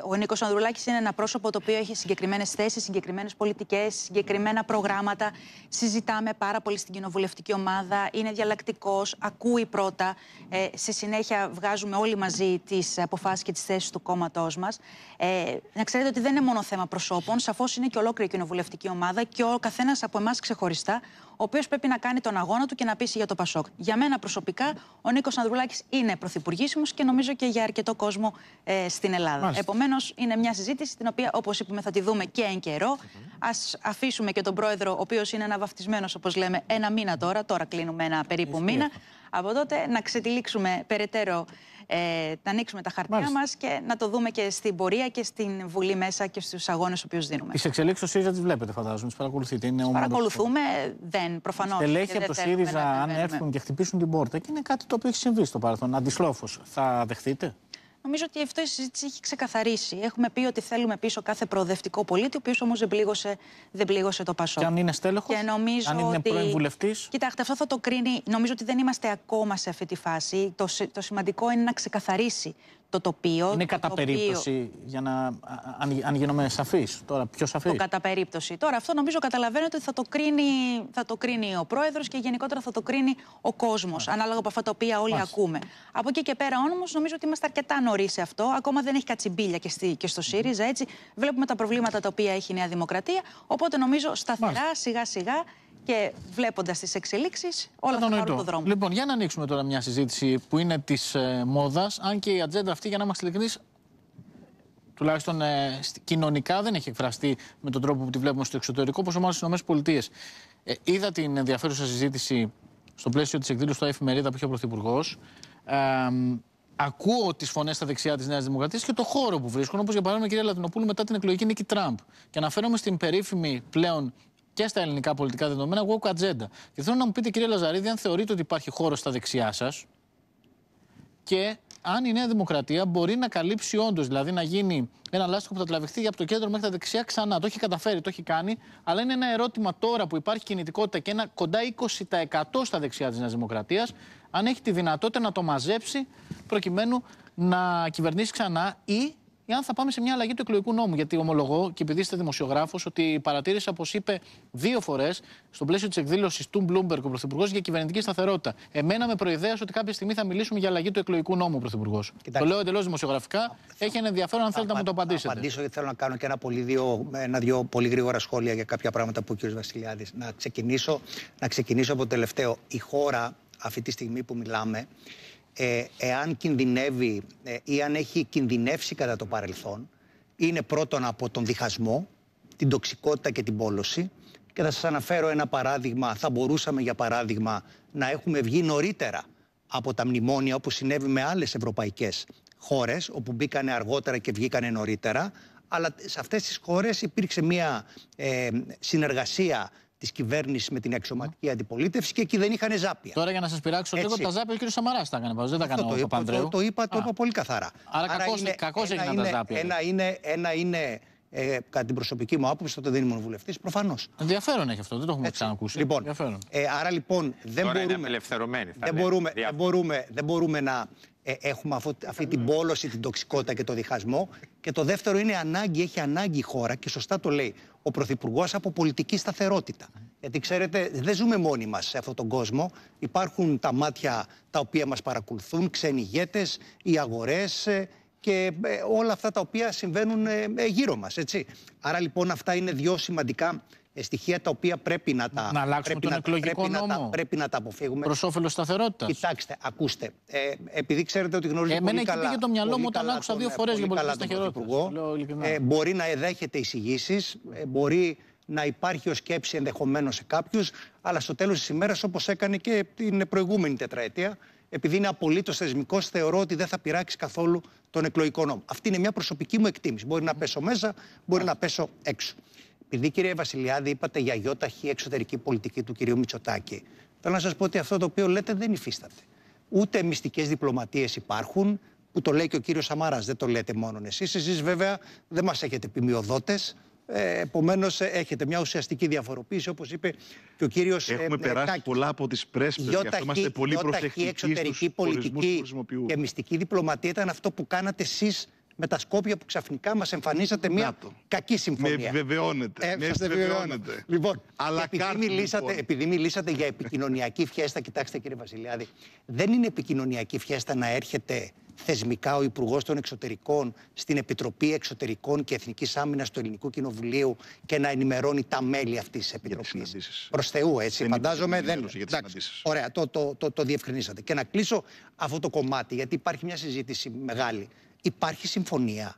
Ο Νίκος Ανδρουλάκης είναι ένα πρόσωπο το οποίο έχει συγκεκριμένες θέσεις, συγκεκριμένες πολιτικές, συγκεκριμένα προγράμματα. Συζητάμε πάρα πολύ στην κοινοβουλευτική ομάδα. Είναι διαλλακτικός, ακούει πρώτα. Ε, στη συνέχεια βγάζουμε όλοι μαζί τις αποφάσεις και τις θέσεις του κόμματός μας. Ε, να ξέρετε ότι δεν είναι μόνο θέμα προσώπων. Σαφώς είναι και ολόκληρη η κοινοβουλευτική ομάδα και ο καθένας από εμάς ξεχωριστά ο οποίος πρέπει να κάνει τον αγώνα του και να πείσει για το Πασόκ. Για μένα προσωπικά, ο Νίκος Ανδρουλάκης είναι πρωθυπουργήσιμος και νομίζω και για αρκετό κόσμο ε, στην Ελλάδα. Επομένως, είναι μια συζήτηση την οποία, όπως είπαμε, θα τη δούμε και εν καιρο Ας αφήσουμε και τον πρόεδρο, ο οποίος είναι αναβαφτισμένο, όπως λέμε, ένα μήνα τώρα. Τώρα κλείνουμε ένα περίπου μήνα. Από τότε να ξετυλίξουμε περαιτέρω ε, να ανοίξουμε τα χαρτιά μας και να το δούμε και στην πορεία και στην Βουλή μέσα και στους αγώνες που δίνουμε. Τις εξελίξεις του ΣΥΡΙΖΑ τις βλέπετε, φαντάζομαι. Τις παρακολουθείτε. Είναι παρακολουθούμε, ε, δεν προφανώς. Τελέχη από το ΣΥΡΙΖΑ, αν έρθουν και χτυπήσουν την πόρτα, και είναι κάτι το οποίο έχει συμβεί στο παρελθόν. Αντισλόφο, θα δεχτείτε. Νομίζω ότι αυτό η συζήτηση έχει ξεκαθαρίσει. Έχουμε πει ότι θέλουμε πίσω κάθε προοδευτικό πολίτη, ο οποίος όμως δεν, πλήγωσε, δεν πλήγωσε το Πασό. Και αν είναι στέλεχος, αν είναι ότι... πρώην βουλευτής. Κοιτάξτε, αυτό θα το κρίνει. Νομίζω ότι δεν είμαστε ακόμα σε αυτή τη φάση. Το, το σημαντικό είναι να ξεκαθαρίσει το τοπίο. Είναι το κατά περίπτωση, για να. αν, αν γίνομαι σαφής, τώρα πιο σαφής. Το κατά περίπτωση. Τώρα, αυτό νομίζω καταλαβαίνετε ότι θα το κρίνει, θα το κρίνει ο πρόεδρος και γενικότερα θα το κρίνει ο κόσμος, ανάλογα από αυτά τα οποία όλοι ακούμε. Από εκεί και πέρα όμω, νομίζω ότι είμαστε αρκετά νωρίς σε αυτό. Ακόμα δεν έχει κατσιμπίλια και, στη, και στο ΣΥΡΙΖΑ, έτσι. Βλέπουμε τα προβλήματα τα οποία έχει η Νέα Δημοκρατία. Οπότε νομίζω σταθερά, σιγά-σιγά και βλέποντας τις εξελίξεις, όλα θα τον δρόμο. Λοιπόν, για να ανοίξουμε τώρα μια συζήτηση που είναι της ε, μόδας. Αν και η ατζέντα αυτή, για να είμαστε ειλικρινείς, τουλάχιστον ε, κοινωνικά δεν έχει εκφραστεί με τον τρόπο που τη βλέπουμε στο εξωτερικό, όπως ομάδες στι ΗΠΑ. Ε, είδα την ενδιαφέρουσα συζήτηση στο πλαίσιο της εκδήλωσης του εφημερίδα που είχε ο Πρωθυπουργός. Ε, ακούω τις φωνές στα δεξιά της Νέας Δημοκρατίας και το χώρο που βρίσκουν, όπως για παράδειγμα η κυρία Λατινοπούλου μετά την εκλογική νίκη Τραμπ. Και αναφέρομαι στην περίφημη πλέον και στα ελληνικά πολιτικά δεδομένα woke agenda. Και θέλω να μου πείτε, κύριε Λαζαρίδη, αν θεωρείτε ότι υπάρχει χώρος στα δεξιά σας και αν η Νέα Δημοκρατία μπορεί να καλύψει όντως, δηλαδή να γίνει ένα λάστιχο που θα τραβηχθεί από το κέντρο μέχρι τα δεξιά ξανά. Το έχει καταφέρει, το έχει κάνει, αλλά είναι ένα ερώτημα τώρα που υπάρχει κινητικότητα και ένα κοντά 20% στα δεξιά της Νέας Δημοκρατίας, αν έχει τη δυνατότητα να το μαζέψει προκειμένου να κυβερνήσει ξανά ή ή αν θα πάμε σε μια αλλαγή του εκλογικού νόμου. Γιατί ομολογώ και επειδή είστε δημοσιογράφος, ότι παρατήρησα όπω είπε δύο φορές στο πλαίσιο της εκδήλωσης του Bloomberg ο Πρωθυπουργός για κυβερνητική σταθερότητα. Εμένα με προειδέα ότι κάποια στιγμή θα μιλήσουμε για αλλαγή του εκλογικού νόμου, Πρωθυπουργό. Το λέω εντελώς δημοσιογραφικά. Έχει ένα ενδιαφέρον αν θέλετε να μου το απαντήσετε. Θα απαντήσω γιατί θέλω να κάνω και ένα-δύο πολύ, ένα, πολύ γρήγορα σχόλια για κάποια πράγματα που ο κ. Βασιλιάδης. Να ξεκινήσω, να ξεκινήσω από το τελευταίο. Η χώρα αυτή τη στιγμή που μιλάμε ε, εάν κινδυνεύει ε, ή αν έχει κινδυνεύσει κατά το παρελθόν είναι πρώτον από τον διχασμό, την τοξικότητα και την πόλωση και θα σας αναφέρω ένα παράδειγμα, θα μπορούσαμε για παράδειγμα να έχουμε βγει νωρίτερα από τα μνημόνια όπως συνέβη με άλλες ευρωπαϊκές χώρες όπου μπήκανε αργότερα και βγήκανε νωρίτερα αλλά σε αυτές τις χώρες υπήρξε μια ε, συνεργασία της κυβέρνησης με την αξιωματική ναι. αντιπολίτευση και εκεί δεν είχαν ζάπια. Τώρα για να σας πειράξω Έτσι. λίγο, τα ζάπια ο κ. Σαμαράς τα έκανε Δεν τα έκανε ο Παπανδρέου. Το, είπα, το είπα πολύ καθαρά. Άρα, Άρα κακώ έγιναν τα ζάπια. Ένα είναι, ένα είναι ε, κατά την προσωπική μου άποψη, τότε δεν ήμουν βουλευτής, προφανώς. Ενδιαφέρον έχει αυτό, δεν το έχουμε Έτσι. ξανακούσει. Λοιπόν, ε, άρα λοιπόν δεν μπορούμε. δεν, μπορούμε δεν, μπορούμε, δεν μπορούμε να ε, έχουμε αυτή την πόλωση, την τοξικότητα και το διχασμό. Και το δεύτερο είναι ανάγκη, έχει ανάγκη η χώρα και σωστά το λέει ο Πρωθυπουργός από πολιτική σταθερότητα. Γιατί ξέρετε, δεν ζούμε μόνοι μας σε αυτόν τον κόσμο. Υπάρχουν τα μάτια τα οποία μας παρακολουθούν, ξένοι ηγέτε, οι αγορές, ε, και ε, όλα αυτά τα οποία συμβαίνουν ε, ε, γύρω μας. Έτσι. Άρα λοιπόν αυτά είναι δύο σημαντικά στοιχεία τα οποία πρέπει να τα, να αλλάξουμε πρέπει, τον να, πρέπει, νόμο. να τα, πρέπει να τα αποφύγουμε. Προς όφελος σταθερότητας. Κοιτάξτε, ακούστε. Ε, επειδή ξέρετε ότι γνωρίζω πολύ καλά. Εμένα πήγε το μυαλό μου όταν άκουσα δύο φορέ για πολύ καλά τον Ε, μπορεί να εδέχεται εισηγήσεις, ε, μπορεί να υπάρχει ως σκέψη ενδεχομένως σε κάποιους, αλλά στο τέλος της ημέρας, όπως έκανε και την προηγούμενη τετραετία, επειδή είναι απολύτως θεσμικός, θεωρώ ότι δεν θα πειράξει καθόλου τον εκλογικό νόμο. Αυτή είναι μια προσωπική μου εκτίμηση. Μπορεί να πέσω μέσα, μπορεί να πέσω έξω. Επειδή, κύριε Βασιλιάδη, είπατε για γιώταχη εξωτερική πολιτική του κυρίου Μητσοτάκη, θέλω να σας πω ότι αυτό το οποίο λέτε δεν υφίσταται. Ούτε μυστικές διπλωματίες υπάρχουν, που το λέει και ο κύριος Σαμαράς. Δεν το λέτε μόνο εσείς. Εσείς, βέβαια, δεν μας έχετε πει ε, Επομένως, ε, έχετε μια ουσιαστική διαφοροποίηση, όπως είπε και ο κύριος ε, Έχουμε ε, περάσει πολλά από τις πρέσπες και αυτό είμαστε πολύ προσεκτικοί. Η εξωτερική πολιτική και μυστική διπλωματία ήταν αυτό που κάνατε εσείς με τα Σκόπια που ξαφνικά μας εμφανίσατε μια κακή συμφωνία. Με επιβεβαιώνετε. Ε, με επιβεβαιώνετε. Λοιπόν, Αλλά επειδή, μιλήσατε, λοιπόν. επειδή μιλήσατε για επικοινωνιακή φιέστα, κοιτάξτε κύριε Βασιλιάδη, δεν είναι επικοινωνιακή φιέστα να έρχεται θεσμικά ο Υπουργός των Εξωτερικών στην Επιτροπή Εξωτερικών και Εθνικής Άμυνας του Ελληνικού Κοινοβουλίου και να ενημερώνει τα μέλη αυτής της Επιτροπή. Προς Θεού, έτσι. Δεν φαντάζομαι. Δεν... Εντάξει, ωραία, το, το, το, το διευκρινίσατε. Και να κλείσω αυτό το κομμάτι, γιατί υπάρχει μια συζήτηση μεγάλη. Υπάρχει συμφωνία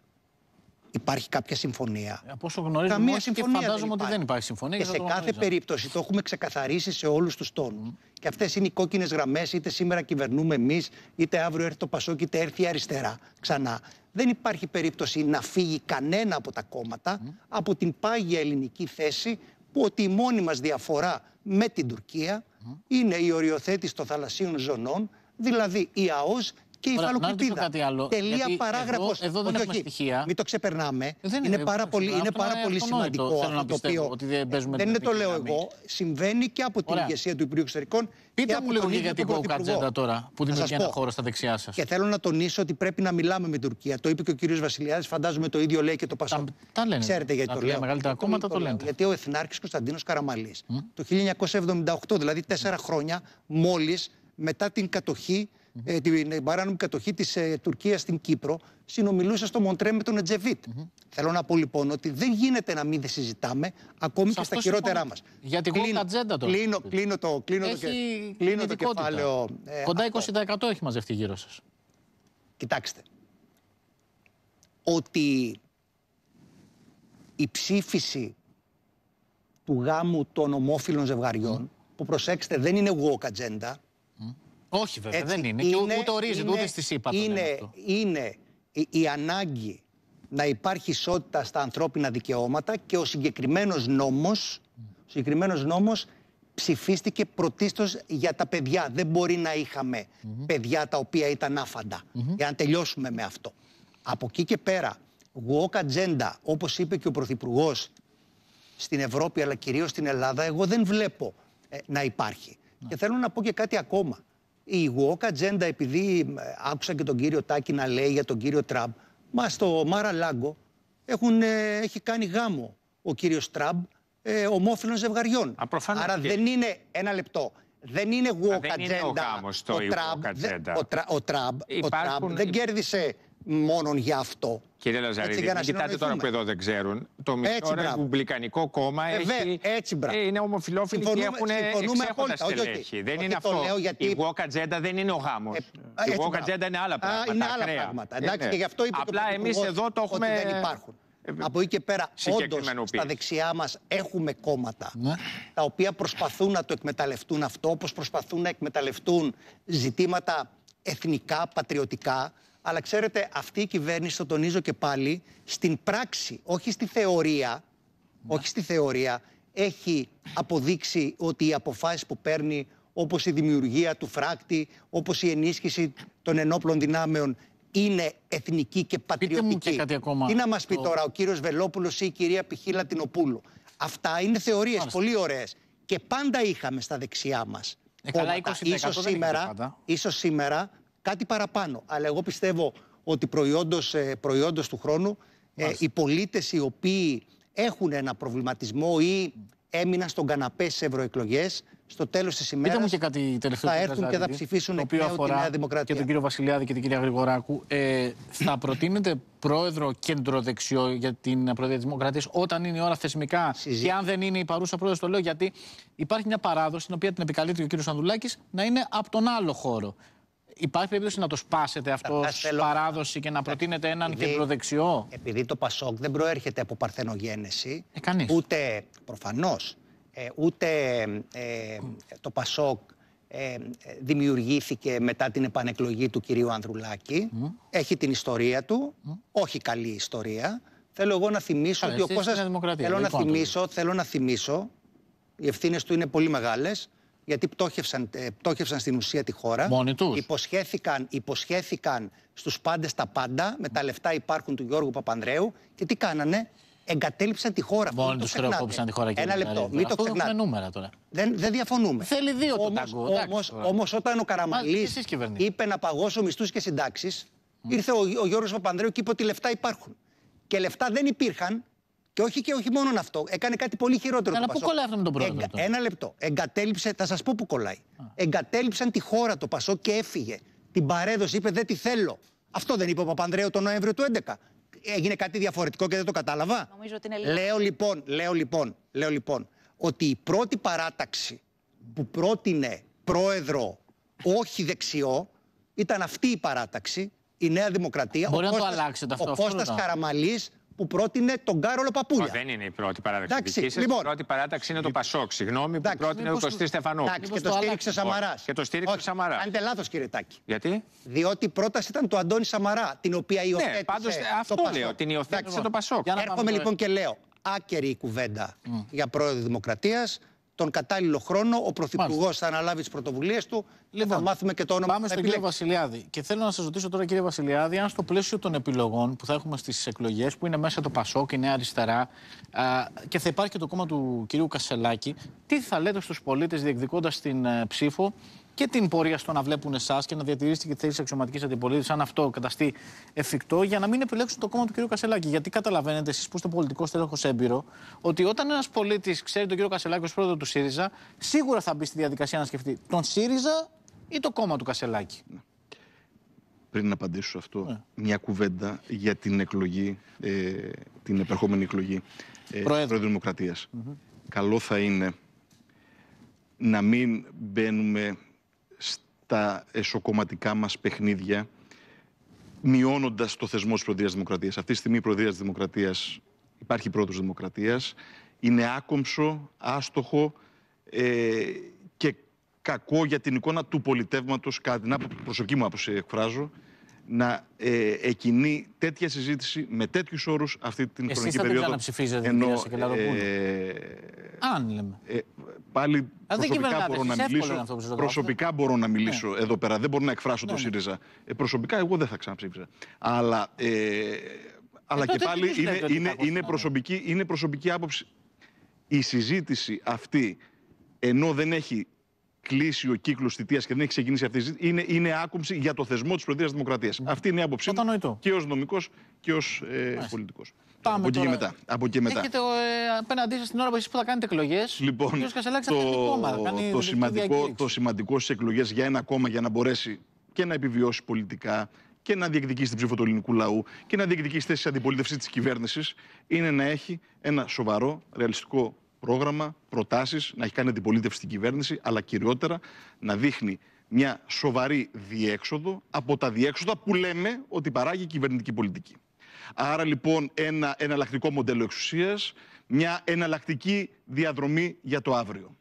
Υπάρχει κάποια συμφωνία. Ε, από όσο γνωρίζουμε, Καμία συμφωνία και φαντάζομαι ότι δεν υπάρχει συμφωνία. Και ε, σε κάθε περίπτωση το έχουμε ξεκαθαρίσει σε όλους τους τόνους. Mm. Και αυτές είναι οι κόκκινες γραμμές, είτε σήμερα κυβερνούμε εμείς, είτε αύριο έρθει το Πασόκ, είτε έρθει η αριστερά ξανά. Δεν υπάρχει περίπτωση να φύγει κανένα από τα κόμματα mm. από την πάγια ελληνική θέση που ότι η μόνη μας διαφορά με την Τουρκία mm. είναι η οριοθέτηση των θαλασσίων ζωνών, δηλαδή η ΑΟΣ και υφαλοκρηπίδα. Κάτι άλλο, Τελεία παράγραφος. Εδώ, εδώ, δεν όχι, έχουμε στοιχεία. Μην το ξεπερνάμε. Δεν είναι, πάρα πολύ, είναι πάρα πολύ σημαντικό αυτό το οποίο. Ότι δεν, δεν είναι το λέω εγώ. Συμβαίνει και από την ηγεσία του Υπουργείου Εξωτερικών. Πείτε μου λίγο για την Κοκατζέντα τώρα που δημιουργεί ένα χώρο στα δεξιά σας. Και θέλω να τονίσω ότι πρέπει να μιλάμε με την Τουρκία. Το είπε και ο κ. Βασιλιάδης. Φαντάζομαι το ίδιο λέει και το Πασόκ. Τα λένε. Ξέρετε γιατί το λέω. Μεγαλύτερα κόμματα το λένε. Γιατί ο Εθνάρχης Κωνσταντίνος Καραμαλής το 1978, δηλαδή τέσσερα χρόνια μόλις μετά την κατοχή mm-hmm. την ε, παράνομη κατοχή της ε, Τουρκίας στην Κύπρο, συνομιλούσε στο Μοντρέ με τον Ετζεβίτ. Mm-hmm. Θέλω να πω λοιπόν ότι δεν γίνεται να μην συζητάμε ακόμη και στα χειρότερά μας. Για την κλείνω, ατζέντα τώρα. Κλείνω, κλείνω, το, κλείνω, το, κλείνω το κεφάλαιο. Ε, Κοντά 20% αυτό. έχει μαζευτεί γύρω σας. Κοιτάξτε. Ότι η ψήφιση του γάμου των ομόφυλων ζευγαριών, mm. που προσέξτε δεν είναι «Walk agenda, όχι βέβαια, δεν είναι. είναι και ούτε ορίζεται, ούτε στη ΣΥΠΑ είναι, είναι, είναι η, ανάγκη να υπάρχει ισότητα στα ανθρώπινα δικαιώματα και ο συγκεκριμένος νόμος, ο συγκεκριμένος νόμος ψηφίστηκε πρωτίστως για τα παιδιά. Δεν μπορεί να είχαμε παιδιά τα οποία ήταν άφαντα. Mm Για να τελειώσουμε με αυτό. Από εκεί και πέρα, walk agenda, όπως είπε και ο Πρωθυπουργός στην Ευρώπη αλλά κυρίως στην Ελλάδα, εγώ δεν βλέπω ε, να υπάρχει. Και θέλω να πω και κάτι ακόμα η Walk Agenda, επειδή άκουσα και τον κύριο Τάκη να λέει για τον κύριο Τραμπ, μα στο Μάρα Λάγκο έχουν, ε, έχει κάνει γάμο ο κύριος Τραμπ ε, ομόφυλων ζευγαριών. Α, Άρα δεν είναι, ένα λεπτό, δεν είναι Walk ο γάμος ο Ο, ο Τραμπ δεν κέρδισε μόνον για αυτό. Κύριε Λαζαρίδη, μην κοιτάτε τώρα που εδώ δεν ξέρουν. Το μισό ρεπουμπλικανικό κόμμα ε, έχει, έτσι, ε, είναι ομοφιλόφιλοι και έχουν εξέχοντα στελέχη. Δεν είναι αυτό. Η walk agenda δεν είναι ο γάμος. Ε, Η walk agenda είναι άλλα πράγματα. Είναι άλλα πράγματα. Εντάξει, ναι. και γι' αυτό Απλά εμείς εδώ το έχουμε. δεν υπάρχουν. Από εκεί και πέρα, όντως, στα δεξιά μας έχουμε κόμματα ναι. τα οποία προσπαθούν να το εκμεταλλευτούν αυτό, όπως προσπαθούν να εκμεταλλευτούν ζητήματα εθνικά, πατριωτικά. Αλλά ξέρετε, αυτή η κυβέρνηση, το τονίζω και πάλι, στην πράξη, όχι στη θεωρία, ναι. όχι στη θεωρία, έχει αποδείξει ότι οι αποφάσεις που παίρνει, όπως η δημιουργία του φράκτη, όπως η ενίσχυση των ενόπλων δυνάμεων, είναι εθνική και πατριωτική. Πείτε και κάτι ακόμα. Τι να μας πει τώρα ο κύριος Βελόπουλος ή η κυρία Πιχίλα Τινοπούλου. Αυτά είναι θεωρίες πολύ ωραίες. Και πάντα είχαμε στα δεξιά μας. Ε, καλά, σήμερα, σήμερα κάτι παραπάνω. Αλλά εγώ πιστεύω ότι προϊόντος, ε, προϊόντος του χρόνου ε, οι πολίτες οι οποίοι έχουν ένα προβληματισμό ή έμειναν στον καναπέ σε ευρωεκλογές, στο τέλος της ημέρα. Θα έρθουν και θα ψηφίσουν εκ νέου τη Νέα Δημοκρατία. Και τον κύριο Βασιλιάδη και την κυρία Γρηγοράκου. Ε, θα προτείνετε πρόεδρο κεντροδεξιό για την Προεδρία της Δημοκρατίας όταν είναι η ώρα θεσμικά. Συζή. Και αν δεν είναι η παρούσα πρόεδρος, το λέω γιατί υπάρχει μια παράδοση την οποία την επικαλείται ο κύριος Ανδουλάκη να είναι από τον άλλο χώρο. Υπάρχει περίπτωση να το σπάσετε αυτό θέλω... παράδοση και να προτείνετε έναν επειδή, κεντροδεξιό. Επειδή το Πασόκ δεν προέρχεται από παρθενογένεση. Ε, Ούτε προφανώς. Ε, ούτε ε, το Πασόκ ε, δημιουργήθηκε μετά την επανεκλογή του κυρίου Ανδρουλάκη. Έχει την ιστορία του, όχι καλή ιστορία. Θέλω εγώ να θυμίσω ότι ο Κώστας... Θέλω, να θυμίσω, θέλω να θυμίσω, οι ευθύνες του είναι πολύ μεγάλες, γιατί πτώχευσαν, ε, πτώχευσαν στην ουσία τη χώρα. Μόνοι τους. Υποσχέθηκαν, υποσχέθηκαν στους πάντες τα πάντα, με τα λεφτά υπάρχουν του Γιώργου Παπανδρέου. Και τι κάνανε, εγκατέλειψαν τη χώρα. Μόνοι του χρεοκόπησαν τη χώρα και Ένα λεπτό. Μην το ξεχνάτε. νούμερα τώρα. Δεν, δεν διαφωνούμε. Θέλει δύο το τάγκο. Όμω όταν ο Καραμαλής είπε να παγώσω μισθούς και συντάξεις, ήρθε ο, ο Γιώργος Παπανδρέου και είπε ότι λεφτά υπάρχουν. Και λεφτά δεν υπήρχαν και όχι και όχι μόνο αυτό. Έκανε κάτι πολύ χειρότερο. Αλλά πού κολλάει αυτό με τον πρόεδρο. Εγκα... Ένα λεπτό. Εγκατέλειψε, θα σας πω που κολλάει. Εγκατέλειψαν τη χώρα το Πασό και έφυγε. Την παρέδωσε, είπε Δεν τη θέλω. Αυτό δεν είπε ο Παπανδρέο τον Νοέμβριο του 2011. Έγινε κάτι διαφορετικό και δεν το κατάλαβα. Νομίζω ότι είναι Λέω λοιπόν, λέω λοιπόν, λέω λοιπόν ότι η πρώτη παράταξη που πρότεινε πρόεδρο όχι δεξιό ήταν αυτή η παράταξη, η Νέα Δημοκρατία. Μπορεί ο να Κώστας, το αλλάξετε Ο Κώστας Καραμαλής που πρότεινε τον Κάρολο Παπούλια. δεν είναι η πρώτη παράταξη. η λοιπόν. πρώτη παράταξη είναι το Πασόκ. Συγγνώμη που πρότεινε ο Κωστή Στεφανού. Εντάξει, και το στήριξε Σαμαρά. Και το στήριξε Όχι. Σαμαράς. Κάνετε λάθος, κύριε Τάκη. Γιατί? Διότι η πρόταση ήταν του Αντώνη Σαμαρά, την οποία ναι, υιοθέτησε. Ναι, πάντως, αυτό το λέω, την υιοθέτησε το Πασόκ. Έρχομαι λοιπόν και λέω. Άκερη η κουβέντα mm. για πρόεδρο Δημοκρατίας τον κατάλληλο χρόνο. Ο Πρωθυπουργός θα αναλάβει τις πρωτοβουλίες του. Λοιπόν, θα μάθουμε και το όνομα Πάμε στον κύριο Βασιλιάδη. Και θέλω να σας ρωτήσω τώρα, κύριε Βασιλιάδη, αν στο πλαίσιο των επιλογών που θα έχουμε στις εκλογές, που είναι μέσα το Πασό και η Νέα Αριστερά, α, και θα υπάρχει και το κόμμα του κυρίου Κασελάκη, τι θα λέτε στους πολίτες διεκδικώντας την ε, ψήφο και την πορεία στο να βλέπουν εσάς και να διατηρήσετε και τη θέση της αξιωματικής αντιπολίτευσης, αν αυτό καταστεί εφικτό, για να μην επιλέξουν το κόμμα του κ. Κασελάκη. Γιατί καταλαβαίνετε, εσείς που είστε πολιτικό τέλεχο έμπειρο, ότι όταν ένας πολίτης ξέρει τον κ. Κασελάκη ως πρόεδρο του ΣΥΡΙΖΑ, σίγουρα θα μπει στη διαδικασία να σκεφτεί τον ΣΥΡΙΖΑ ή το κόμμα του Κασελάκη. Πριν να απαντήσω σε αυτό, ναι. μια κουβέντα για την εκλογή, ε, την επερχόμενη εκλογή ε, Πρόεδρο Δημοκρατία. Mm -hmm. Καλό θα είναι να μην μπαίνουμε τα εσωκομματικά μας παιχνίδια μειώνοντας το θεσμό της Προεδρίας Δημοκρατίας. Αυτή τη στιγμή η Προεδρία Δημοκρατίας υπάρχει πρώτο Δημοκρατίας. Είναι άκομψο, άστοχο ε, και κακό για την εικόνα του πολιτεύματος, κατά την προσωπική μου άποψη, εκφράζω, να ε, εκινεί τέτοια συζήτηση με τέτοιους όρους αυτή την Εσείς χρονική περίοδο. να θα την κυρία ε, Αν λέμε. Ε, πάλι προσωπικά, μπορώ να, μιλήσω, προσωπικά μπορώ να ναι. μιλήσω εδώ πέρα. Δεν μπορώ να εκφράσω το ναι, ναι. ΣΥΡΙΖΑ. Ε, προσωπικά εγώ δεν θα ξαναψήφιζα. Αλλά, αλλά και πάλι είναι, προσωπική, είναι προσωπική άποψη. Η συζήτηση αυτή, ενώ δεν έχει κλείσει ο κύκλος θητείας και δεν έχει ξεκινήσει αυτή η ζήτηση, είναι, είναι για το θεσμό της Προεδρίας Δημοκρατία. Mm. Αυτή είναι η άποψή μου και ως νομικός και ως ε, πολιτικός. Πάμε από, Και μετά, μετά. Έχετε ε, απέναντί σας την ώρα που εσείς που θα κάνετε εκλογές. Λοιπόν, το, το, σημαντικό, το σημαντικό στις εκλογές για ένα κόμμα για να μπορέσει και να επιβιώσει πολιτικά και να διεκδικήσει την ψήφο του ελληνικού λαού και να διεκδικήσει θέση αντιπολίτευσης της κυβέρνησης είναι να έχει ένα σοβαρό, ρεαλιστικό πρόγραμμα, προτάσεις, να έχει κάνει αντιπολίτευση στην κυβέρνηση, αλλά κυριότερα να δείχνει μια σοβαρή διέξοδο από τα διέξοδα που λέμε ότι παράγει η κυβερνητική πολιτική. Άρα λοιπόν ένα εναλλακτικό μοντέλο εξουσίας, μια εναλλακτική διαδρομή για το αύριο.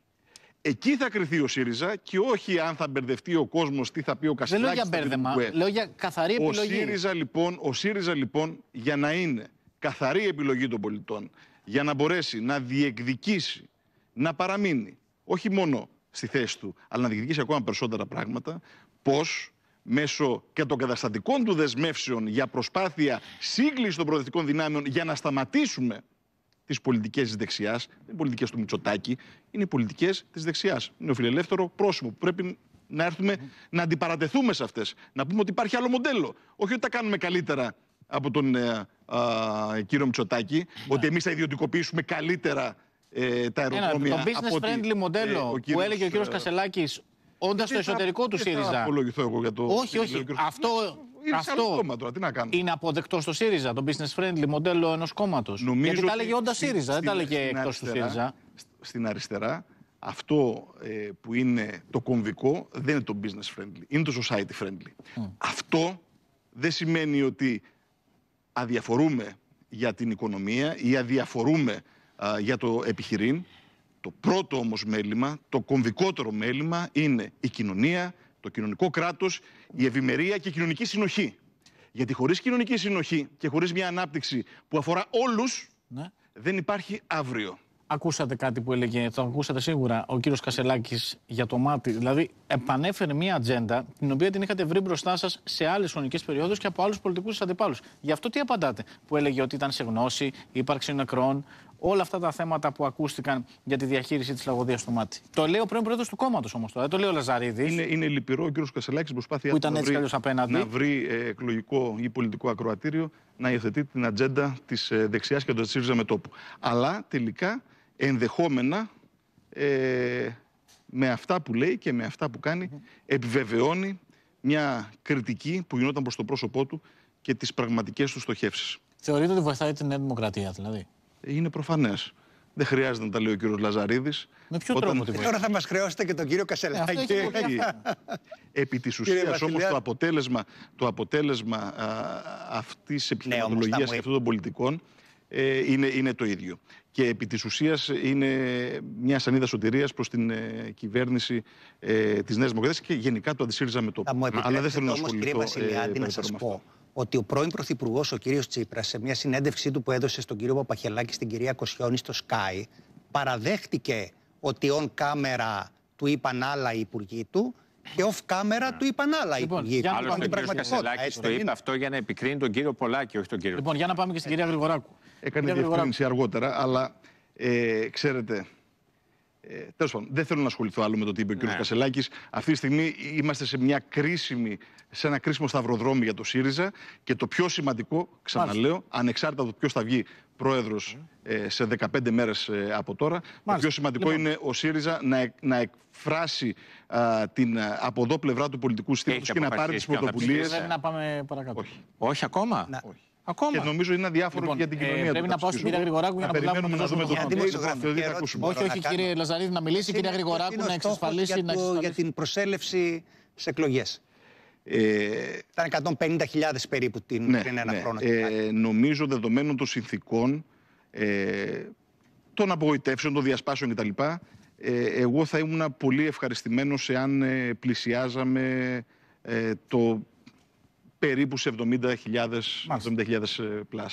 Εκεί θα κρυθεί ο ΣΥΡΙΖΑ και όχι αν θα μπερδευτεί ο κόσμος, τι θα πει ο Κασιλάκη. Δεν λέω για μπέρδεμα, λέω για καθαρή επιλογή. Ο ΣΥΡΙΖΑ, λοιπόν, ο ΣΥΡΙΖΑ λοιπόν για να είναι καθαρή επιλογή των πολιτών για να μπορέσει να διεκδικήσει, να παραμείνει όχι μόνο στη θέση του, αλλά να διεκδικήσει ακόμα περισσότερα πράγματα, πώς μέσω και των καταστατικών του δεσμεύσεων για προσπάθεια σύγκλησης των προοδευτικών δυνάμεων για να σταματήσουμε τις πολιτικές της δεξιάς. Δεν είναι πολιτικές του Μητσοτάκη, είναι οι πολιτικές της δεξιάς. Είναι ο φιλελεύθερο πρόσωπο που πρέπει να έρθουμε να αντιπαρατεθούμε σε αυτές. Να πούμε ότι υπάρχει άλλο μοντέλο. Όχι ότι τα κάνουμε καλύτερα από τον ε, κύριο Μητσοτάκη ναι. ότι εμείς θα ιδιωτικοποιήσουμε καλύτερα ε, τα αεροδρόμια. το business friendly ε, μοντέλο που έλεγε ο κύριος ε, Κασελάκης, όντας στο εσωτερικό του ΣΥΡΙΖΑ. εγώ για το. Όχι, όχι. Αυτό είναι αυτό κόμμα τι να κάνω. Είναι αποδεκτό στο ΣΥΡΙΖΑ το business friendly μοντέλο ενός κόμματος. Γιατί τα έλεγε όντας ΣΥΡΙΖΑ, δεν τα έλεγε εκτός του ΣΥΡΙΖΑ. Στην αριστερά, αυτό που είναι το κομβικό δεν είναι το business friendly, είναι το society friendly. Αυτό δεν σημαίνει ότι αδιαφορούμε για την οικονομία ή αδιαφορούμε για το επιχειρήν. Το πρώτο όμως μέλημα, το κομβικότερο μέλημα είναι η κοινωνία, το κοινωνικό κράτος, η ευημερία και η κοινωνική συνοχή. Γιατί χωρίς κοινωνική συνοχή και χωρίς μια ανάπτυξη που αφορά όλους, ναι. δεν υπάρχει αύριο. Ακούσατε κάτι που έλεγε, το ακούσατε σίγουρα, ο κύριος Κασελάκης για το μάτι. Δηλαδή, επανέφερε μια ατζέντα την οποία την είχατε βρει μπροστά σας σε άλλες χρονικές περιόδους και από άλλους πολιτικούς σας αντιπάλους. Γι' αυτό τι απαντάτε, που έλεγε ότι ήταν σε γνώση, ύπαρξη νεκρών, όλα αυτά τα θέματα που ακούστηκαν για τη διαχείριση της λαγωδίας του μάτι. Το λέει ο πρώην πρόεδρος του κόμματος όμως τώρα, το λέει ο Λαζαρίδης. Είναι, είναι λυπηρό ο κύριος Κασελάκης προσπάθει που ήταν να, έτσι βρει, να βρει ε, εκλογικό ή πολιτικό ακροατήριο να υιοθετεί την ατζέντα της ε, δεξιάς και των τσίριζα με τόπο. Αλλά τελικά ενδεχόμενα ε, με αυτά που λέει και με αυτά που κάνει επιβεβαιώνει μια κριτική που γινόταν προς το πρόσωπό του και τις πραγματικές του στοχεύσεις. Θεωρείτε ότι βοηθάει την Νέα Δημοκρατία δηλαδή. Είναι προφανές. Δεν χρειάζεται να τα λέει ο κύριος Λαζαρίδης. Με ποιο Όταν... τρόπο. Τώρα θα μας χρεώσετε και τον κύριο Κασελάκη. Ε, επί της ουσίας, όμως, το αποτέλεσμα, το αποτέλεσμα α, αυτής της ναι, και αυτών των πολιτικών ε, είναι, είναι το ίδιο και επί της ουσίας είναι μια σανίδα σωτηρίας προς την ε, κυβέρνηση ε, της Νέας Δημοκρατίας και γενικά το αντισύριζα με το πράγμα. Αλλά δεν θέλω να ασχοληθώ. Κύριε Βασιλιάδη, ε, να σας πω ότι ο πρώην Πρωθυπουργός, ο κύριος Τσίπρας, σε μια συνέντευξή του που έδωσε στον κύριο Παπαχελάκη στην κυρία Κοσιόνη στο Sky, παραδέχτηκε ότι on camera του είπαν άλλα οι υπουργοί του και off κάμερα του είπαν άλλα. Λοιπόν, υπουργοί. για να πάμε στην πραγματικότητα. Το είπε αυτό για να επικρίνει τον κύριο Πολάκη, όχι τον κύριο. Λοιπόν, για να πάμε και στην κυρία Γρηγοράκου. Έκανε διευκρίνηση αργότερα, αλλά ε, ξέρετε. Ε, Τέλος πάντων, δεν θέλω να ασχοληθώ άλλο με το τι είπε ο κ. Ναι. Κασελάκης. Αυτή τη στιγμή είμαστε σε, μια κρίσιμη, σε ένα κρίσιμο σταυροδρόμι για το ΣΥΡΙΖΑ και το πιο σημαντικό, ξαναλέω, ανεξάρτητα από το ποιος θα βγει πρόεδρος ε, σε 15 μέρες ε, από τώρα, το πιο σημαντικό λοιπόν. είναι ο ΣΥΡΙΖΑ να, να εκφράσει την από εδώ πλευρά του πολιτικού στήματος και να πάρει τι πρωτοβουλίε. Δεν Όχι, Όχι ακόμα. Όχι. Ακόμα. Και νομίζω είναι αδιάφορος λοιπόν, για την ε, κοινωνία ε, του. Πρέπει να πάω στην κυρία Γρηγοράκου για να περιμένουμε να δούμε το δημοσιογράφο. Όχι, όχι, κύριε Λαζαρίδη, να μιλήσει η κυρία Γρηγοράκου να εξασφαλίσει. Για την προσέλευση στι εκλογές. Ε, Ήταν 150.000 περίπου την, ναι, πριν ένα ναι. χρόνο. Ε, νομίζω δεδομένων των συνθήκων, ε, των απογοητεύσεων, των διασπάσεων κτλ. Ε, εγώ θα ήμουν πολύ ευχαριστημένος εάν ε, πλησιάζαμε ε, το περίπου σε 70.000 70 ε,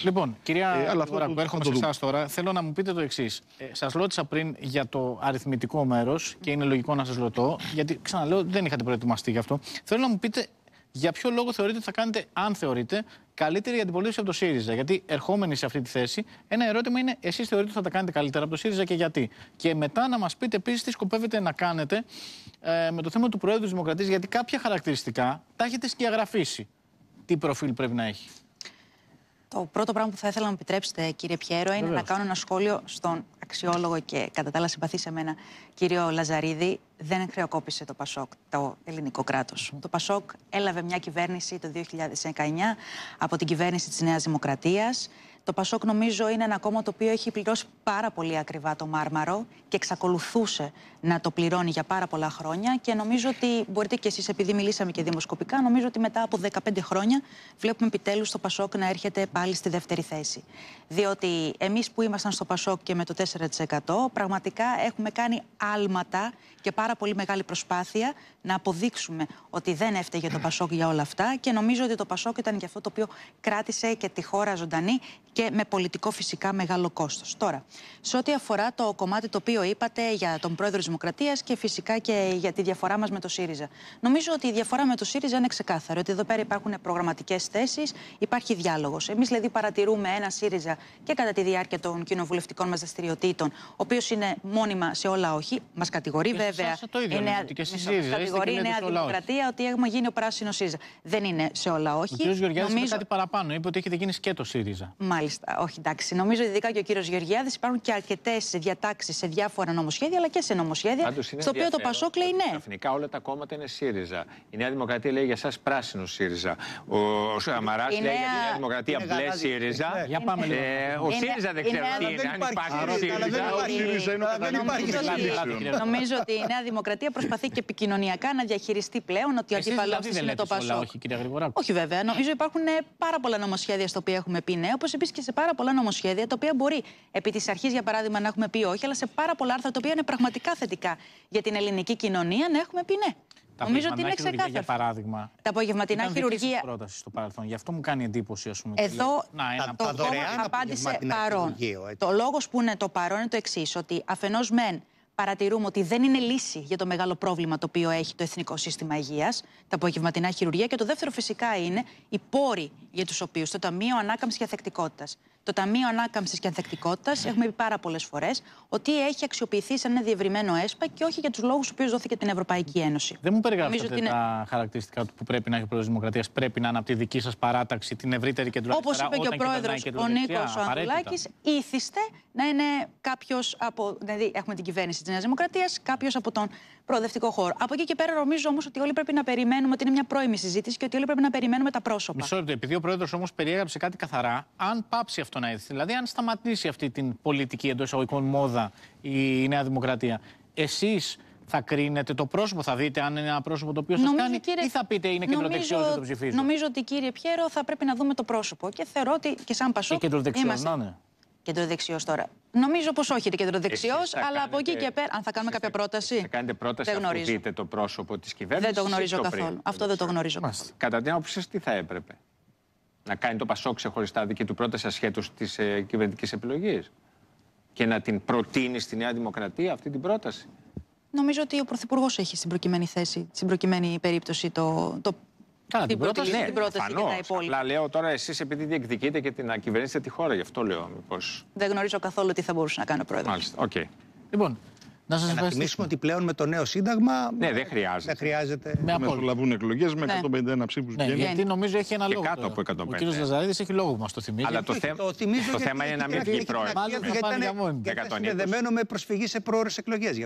Λοιπόν, κυρία ε, αλλά έρχομαι σε εσάς τώρα. Θέλω να μου πείτε το εξής. Ε, σας ρώτησα πριν για το αριθμητικό μέρος και είναι λογικό να σας ρωτώ, γιατί ξαναλέω δεν είχατε προετοιμαστεί γι' αυτό. Θέλω να μου πείτε για ποιο λόγο θεωρείτε ότι θα κάνετε, αν θεωρείτε, καλύτερη αντιπολίτευση από το ΣΥΡΙΖΑ. Γιατί ερχόμενοι σε αυτή τη θέση, ένα ερώτημα είναι εσείς θεωρείτε ότι θα τα κάνετε καλύτερα από το ΣΥΡΙΖΑ και γιατί. Και μετά να μας πείτε επίσης τι σκοπεύετε να κάνετε ε, με το θέμα του Προέδρου της Δημοκρατίας, γιατί κάποια χαρακτηριστικά τα έχετε σκιαγραφίσει τι προφίλ πρέπει να έχει. Το πρώτο πράγμα που θα ήθελα να μου επιτρέψετε, κύριε Πιέρο, είναι να κάνω ένα σχόλιο στον αξιόλογο και κατά τα άλλα συμπαθή σε μένα, κύριο Λαζαρίδη. Δεν χρεοκόπησε το ΠΑΣΟΚ, το ελληνικό κράτος. Το ΠΑΣΟΚ έλαβε μια κυβέρνηση το 2019 από την κυβέρνηση της Νέας Δημοκρατίας. Το Πασόκ, νομίζω, είναι ένα κόμμα το οποίο έχει πληρώσει πάρα πολύ ακριβά το Μάρμαρο και εξακολουθούσε να το πληρώνει για πάρα πολλά χρόνια. Και νομίζω ότι μπορείτε κι εσείς, επειδή μιλήσαμε και δημοσκοπικά, νομίζω ότι μετά από 15 χρόνια βλέπουμε επιτέλους το Πασόκ να έρχεται πάλι στη δεύτερη θέση. Διότι εμείς που ήμασταν στο Πασόκ και με το 4%, πραγματικά έχουμε κάνει άλματα και πάρα πολύ μεγάλη προσπάθεια να αποδείξουμε ότι δεν έφταιγε το Πασόκ για όλα αυτά. Και νομίζω ότι το Πασόκ ήταν και αυτό το οποίο κράτησε και τη χώρα ζωντανή και με πολιτικό φυσικά μεγάλο κόστος. Τώρα, σε ό,τι αφορά το κομμάτι το οποίο είπατε για τον πρόεδρο της Δημοκρατίας και φυσικά και για τη διαφορά μας με το ΣΥΡΙΖΑ. Νομίζω ότι η διαφορά με το ΣΥΡΙΖΑ είναι ξεκάθαρη, ότι εδώ πέρα υπάρχουν προγραμματικές θέσεις, υπάρχει διάλογος. Εμείς δηλαδή παρατηρούμε ένα ΣΥΡΙΖΑ και κατά τη διάρκεια των κοινοβουλευτικών μας δραστηριοτήτων, ο οποίος είναι μόνιμα σε όλα όχι, μας κατηγορεί και βέβαια. Το ίδιο, είναι, και εσείς ναι, ΣΥΡΙΖΑ, κατηγορεί η Νέα Δημοκρατία ότι έχουμε γίνει ο πράσινος ΣΥΡΙΖΑ. Δεν είναι σε όλα όχι. Ο κ. Γεωργιάδης νομίζω... κάτι παραπάνω, είπε ότι έχετε γίνει σκέτο ΣΥΡΙΖΑ. Μάλιστα. Μάλιστα. Όχι, εντάξει. Νομίζω ειδικά και ο κύριος Γεωργιάδης υπάρχουν και αρκετές διατάξεις σε διάφορα νομοσχέδια αλλά και σε νομοσχέδια. στο οποίο το Πασόκ λέει ναι. όλα τα κόμματα είναι ΣΥΡΙΖΑ. Η Νέα Δημοκρατία λέει για εσάς πράσινο ΣΥΡΙΖΑ. Ο, ο Σαμαρά λέει για τη Νέα Δημοκρατία μπλε ΣΥΡΙΖΑ. Ναι. Για πάμε ε, λίγο. Ο ΣΥΡΙΖΑ δεν ξέρω τι είναι. Αν υπάρχει ΣΥΡΙΖΑ. Δεν υπάρχει Νομίζω ότι η Νέα Δημοκρατία προσπαθεί και επικοινωνιακά να διαχειριστεί πλέον ότι ο δηλαδή αντίπαλο είναι το Πασόκ. Όχι βέβαια. Νομίζω υπάρχουν ε, πάρα πολλά νομοσχέδια στο οποίο έχουμε πει ναι, όπως επίσης και σε πάρα πολλά νομοσχέδια τα οποία μπορεί επί της αρχής, για παράδειγμα, να έχουμε πει όχι, αλλά σε πάρα πολλά άρθρα τα οποία είναι πραγματικά θετικά για την ελληνική κοινωνία να έχουμε πει ναι. Νομίζω ότι είναι ξεκάθαρο. Για παράδειγμα. Τα απογευματινά χειρουργία. πρότασης στο παρελθόν. Γι' αυτό μου κάνει εντύπωση, ας πούμε. Εδώ να, ένα το, το δωρεάν απάντησε παρόν. Το λόγος που είναι το παρόν είναι το εξής, ότι αφενός μεν παρατηρούμε ότι δεν είναι λύση για το μεγάλο πρόβλημα το οποίο έχει το Εθνικό Σύστημα Υγείας, τα απογευματινά χειρουργία. Και το δεύτερο, φυσικά, είναι οι πόροι για τους οποίους το Ταμείο Ανάκαμψης και Αθεκτικότητας το Ταμείο Ανάκαμψης και Ανθεκτικότητας, ναι. έχουμε πει πάρα πολλές φορές, ότι έχει αξιοποιηθεί σαν ένα διευρυμένο ΕΣΠΑ και όχι για τους λόγους που δόθηκε την Ευρωπαϊκή Ένωση. Δεν μου περιγράφετε είναι... τα χαρακτηριστικά του που πρέπει να έχει ο πρόεδρος Δημοκρατίας. Πρέπει να είναι από τη δική σας παράταξη, την ευρύτερη κεντρική Όπως είπε και ο πρόεδρος, ο Νίκο Ανδρουλάκης, ήθιστε να είναι κάποιος από. Δηλαδή, έχουμε την κυβέρνηση της Νέας Δημοκρατίας, κάποιος από τον προοδευτικό χώρο. Από εκεί και πέρα, νομίζω όμως ότι όλοι πρέπει να περιμένουμε ότι είναι μια πρώιμη συζήτηση και ότι όλοι πρέπει να περιμένουμε τα πρόσωπα. Μισό λεπτό, επειδή ο πρόεδρος όμως περιέγραψε κάτι καθαρά, αν πάψει αυτό Δηλαδή, αν σταματήσει αυτή την πολιτική εντός εισαγωγικών μόδα η Νέα Δημοκρατία, εσείς θα κρίνετε το πρόσωπο, θα δείτε αν είναι ένα πρόσωπο το οποίο σας κάνει, κύριε... ή θα πείτε είναι κεντροδεξιό και το ψηφίζει. Νομίζω ότι κύριε Πιέρο θα πρέπει να δούμε το πρόσωπο. Και θεωρώ ότι και σαν πασό. Και κεντροδεξιός είμαστε... Κεντροδεξιός τώρα. Νομίζω πως όχι, είναι κεντροδεξιό, αλλά κάνετε... από εκεί και πέρα. Αν θα κάνουμε κάποια πρόταση. Θα κάνετε πρόταση δεν δείτε το πρόσωπο της κυβέρνηση. Δεν το γνωρίζω καθόλου. Αυτό δεν το γνωρίζω καθόλου. Κατά την άποψη τι θα έπρεπε να κάνει το Πασόκ ξεχωριστά δική του πρόταση ασχέτως της ε, κυβερνητικής επιλογής και να την προτείνει στη Νέα Δημοκρατία αυτή την πρόταση. Νομίζω ότι ο Πρωθυπουργός έχει στην προκειμένη θέση, στην προκειμένη περίπτωση το. το... Καλά, την, πρόταση, ναι, την πρόταση φανώς, και τα υπόλοιπα. Απλά λέω τώρα εσείς επειδή διεκδικείτε και την, να κυβερνήσετε τη χώρα, γι' αυτό λέω. Μήπως... Δεν γνωρίζω καθόλου τι θα μπορούσε να κάνει ο πρόεδρος. Μάλιστα. Okay. Λοιπόν, να σας θυμίσουμε ότι πλέον με το νέο σύνταγμα. Ναι, δεν χρειάζεται. Δεν χρειάζεται. Με μεσολαβούν εκλογές με 151 ψήφους ναι, ναι Γιατί νομίζω έχει ένα λόγο. κάτω από 150. Ο κ. Λαζαρίδης έχει λόγο που μας το θυμίζει. Αλλά το, θε... το, το θέμα είναι να μην βγει πρόεδρο. Γιατί θα Είναι συνδεδεμένο με προσφυγή σε πρόορε εκλογέ. Έχει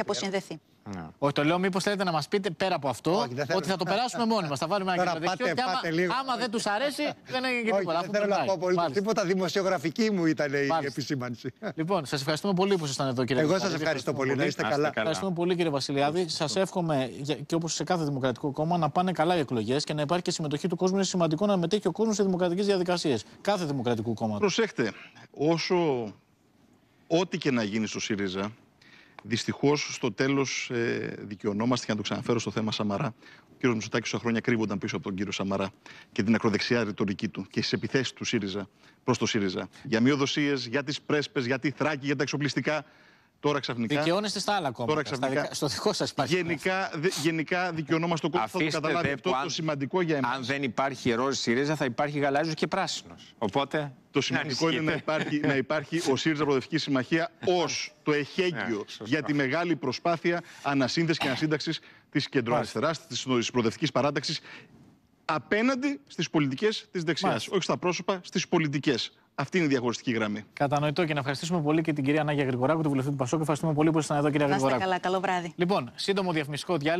αποσυνδεθεί. Ναι. Όχι, το λέω μήπως θέλετε να μας πείτε πέρα από αυτό Όχι, ότι θα το περάσουμε μόνοι μας. Θα βάλουμε ένα κεντροδεξιό Αν άμα, άμα δεν τους αρέσει δεν έγινε και τίποτα. Δεν θέλω να πω πολύ τίποτα. Δημοσιογραφική μου ήταν η επισήμανση. Λοιπόν, σας ευχαριστούμε πολύ που ήσασταν εδώ κύριε Εγώ σας ευχαριστώ πολύ. Να είστε καλά. Ευχαριστούμε πολύ κύριε Βασιλιάδη. Σας εύχομαι και όπως σε κάθε δημοκρατικό κόμμα να πάνε καλά οι εκλογές και να υπάρχει και συμμετοχή του κόσμου. Είναι σημαντικό να μετέχει ο κόσμος σε δημοκρατικές διαδικασίες. Κάθε δημοκρατικό κόμμα. Προσέχτε, όσο ό,τι και να γίνει στο ΣΥΡΙΖΑ, Δυστυχώς, στο τέλος, ε, δικαιωνόμαστε για να το ξαναφέρω στο θέμα Σαμαρά. Ο κ. Μητσοτάκης όσα χρόνια κρύβονταν πίσω από τον κύριο Σαμαρά και την ακροδεξιά ρητορική του και τι επιθέσεις του ΣΥΡΙΖΑ προς το ΣΥΡΙΖΑ. Για μειοδοσίες, για τις πρέσπες, για τη Θράκη, για τα εξοπλιστικά. Τώρα ξαφνικά. Δικαιώνεστε στα άλλα κόμματα. ξαφνικά. Στο δικό σας πάλι. Γενικά, δε, γενικά δικαιωνόμαστε το κόμμα. Θα καταλάβει αυτό αν, το σημαντικό για εμάς. Αν δεν υπάρχει ροζ ΣΥΡΙΖΑ, θα υπάρχει γαλάζιος και πράσινος. Οπότε. Το σημαντικό είναι να υπάρχει, να υπάρχει ο ΣΥΡΙΖΑ Προοδευτική Συμμαχία ως το εχέγγυο ναι, για τη μεγάλη προσπάθεια ανασύνδεσης και ανασύνταξης της κεντροαριστεράς, τη προοδευτικής παράταξης απέναντι στις πολιτικές της δεξιάς. Όχι στα πρόσωπα, στις πολιτικές. Αυτή είναι η διαχωριστική γραμμή. Κατανοητό και να ευχαριστήσουμε πολύ και την κυρία Ανάγια Γρηγοράκου, του βουλευτή του Πασόκου. Ευχαριστούμε πολύ που ήσασταν εδώ, κυρία Γρηγοράκου. Καλά, καλό βράδυ. Λοιπόν, σύντομο διαφημιστικό διάλειμμα.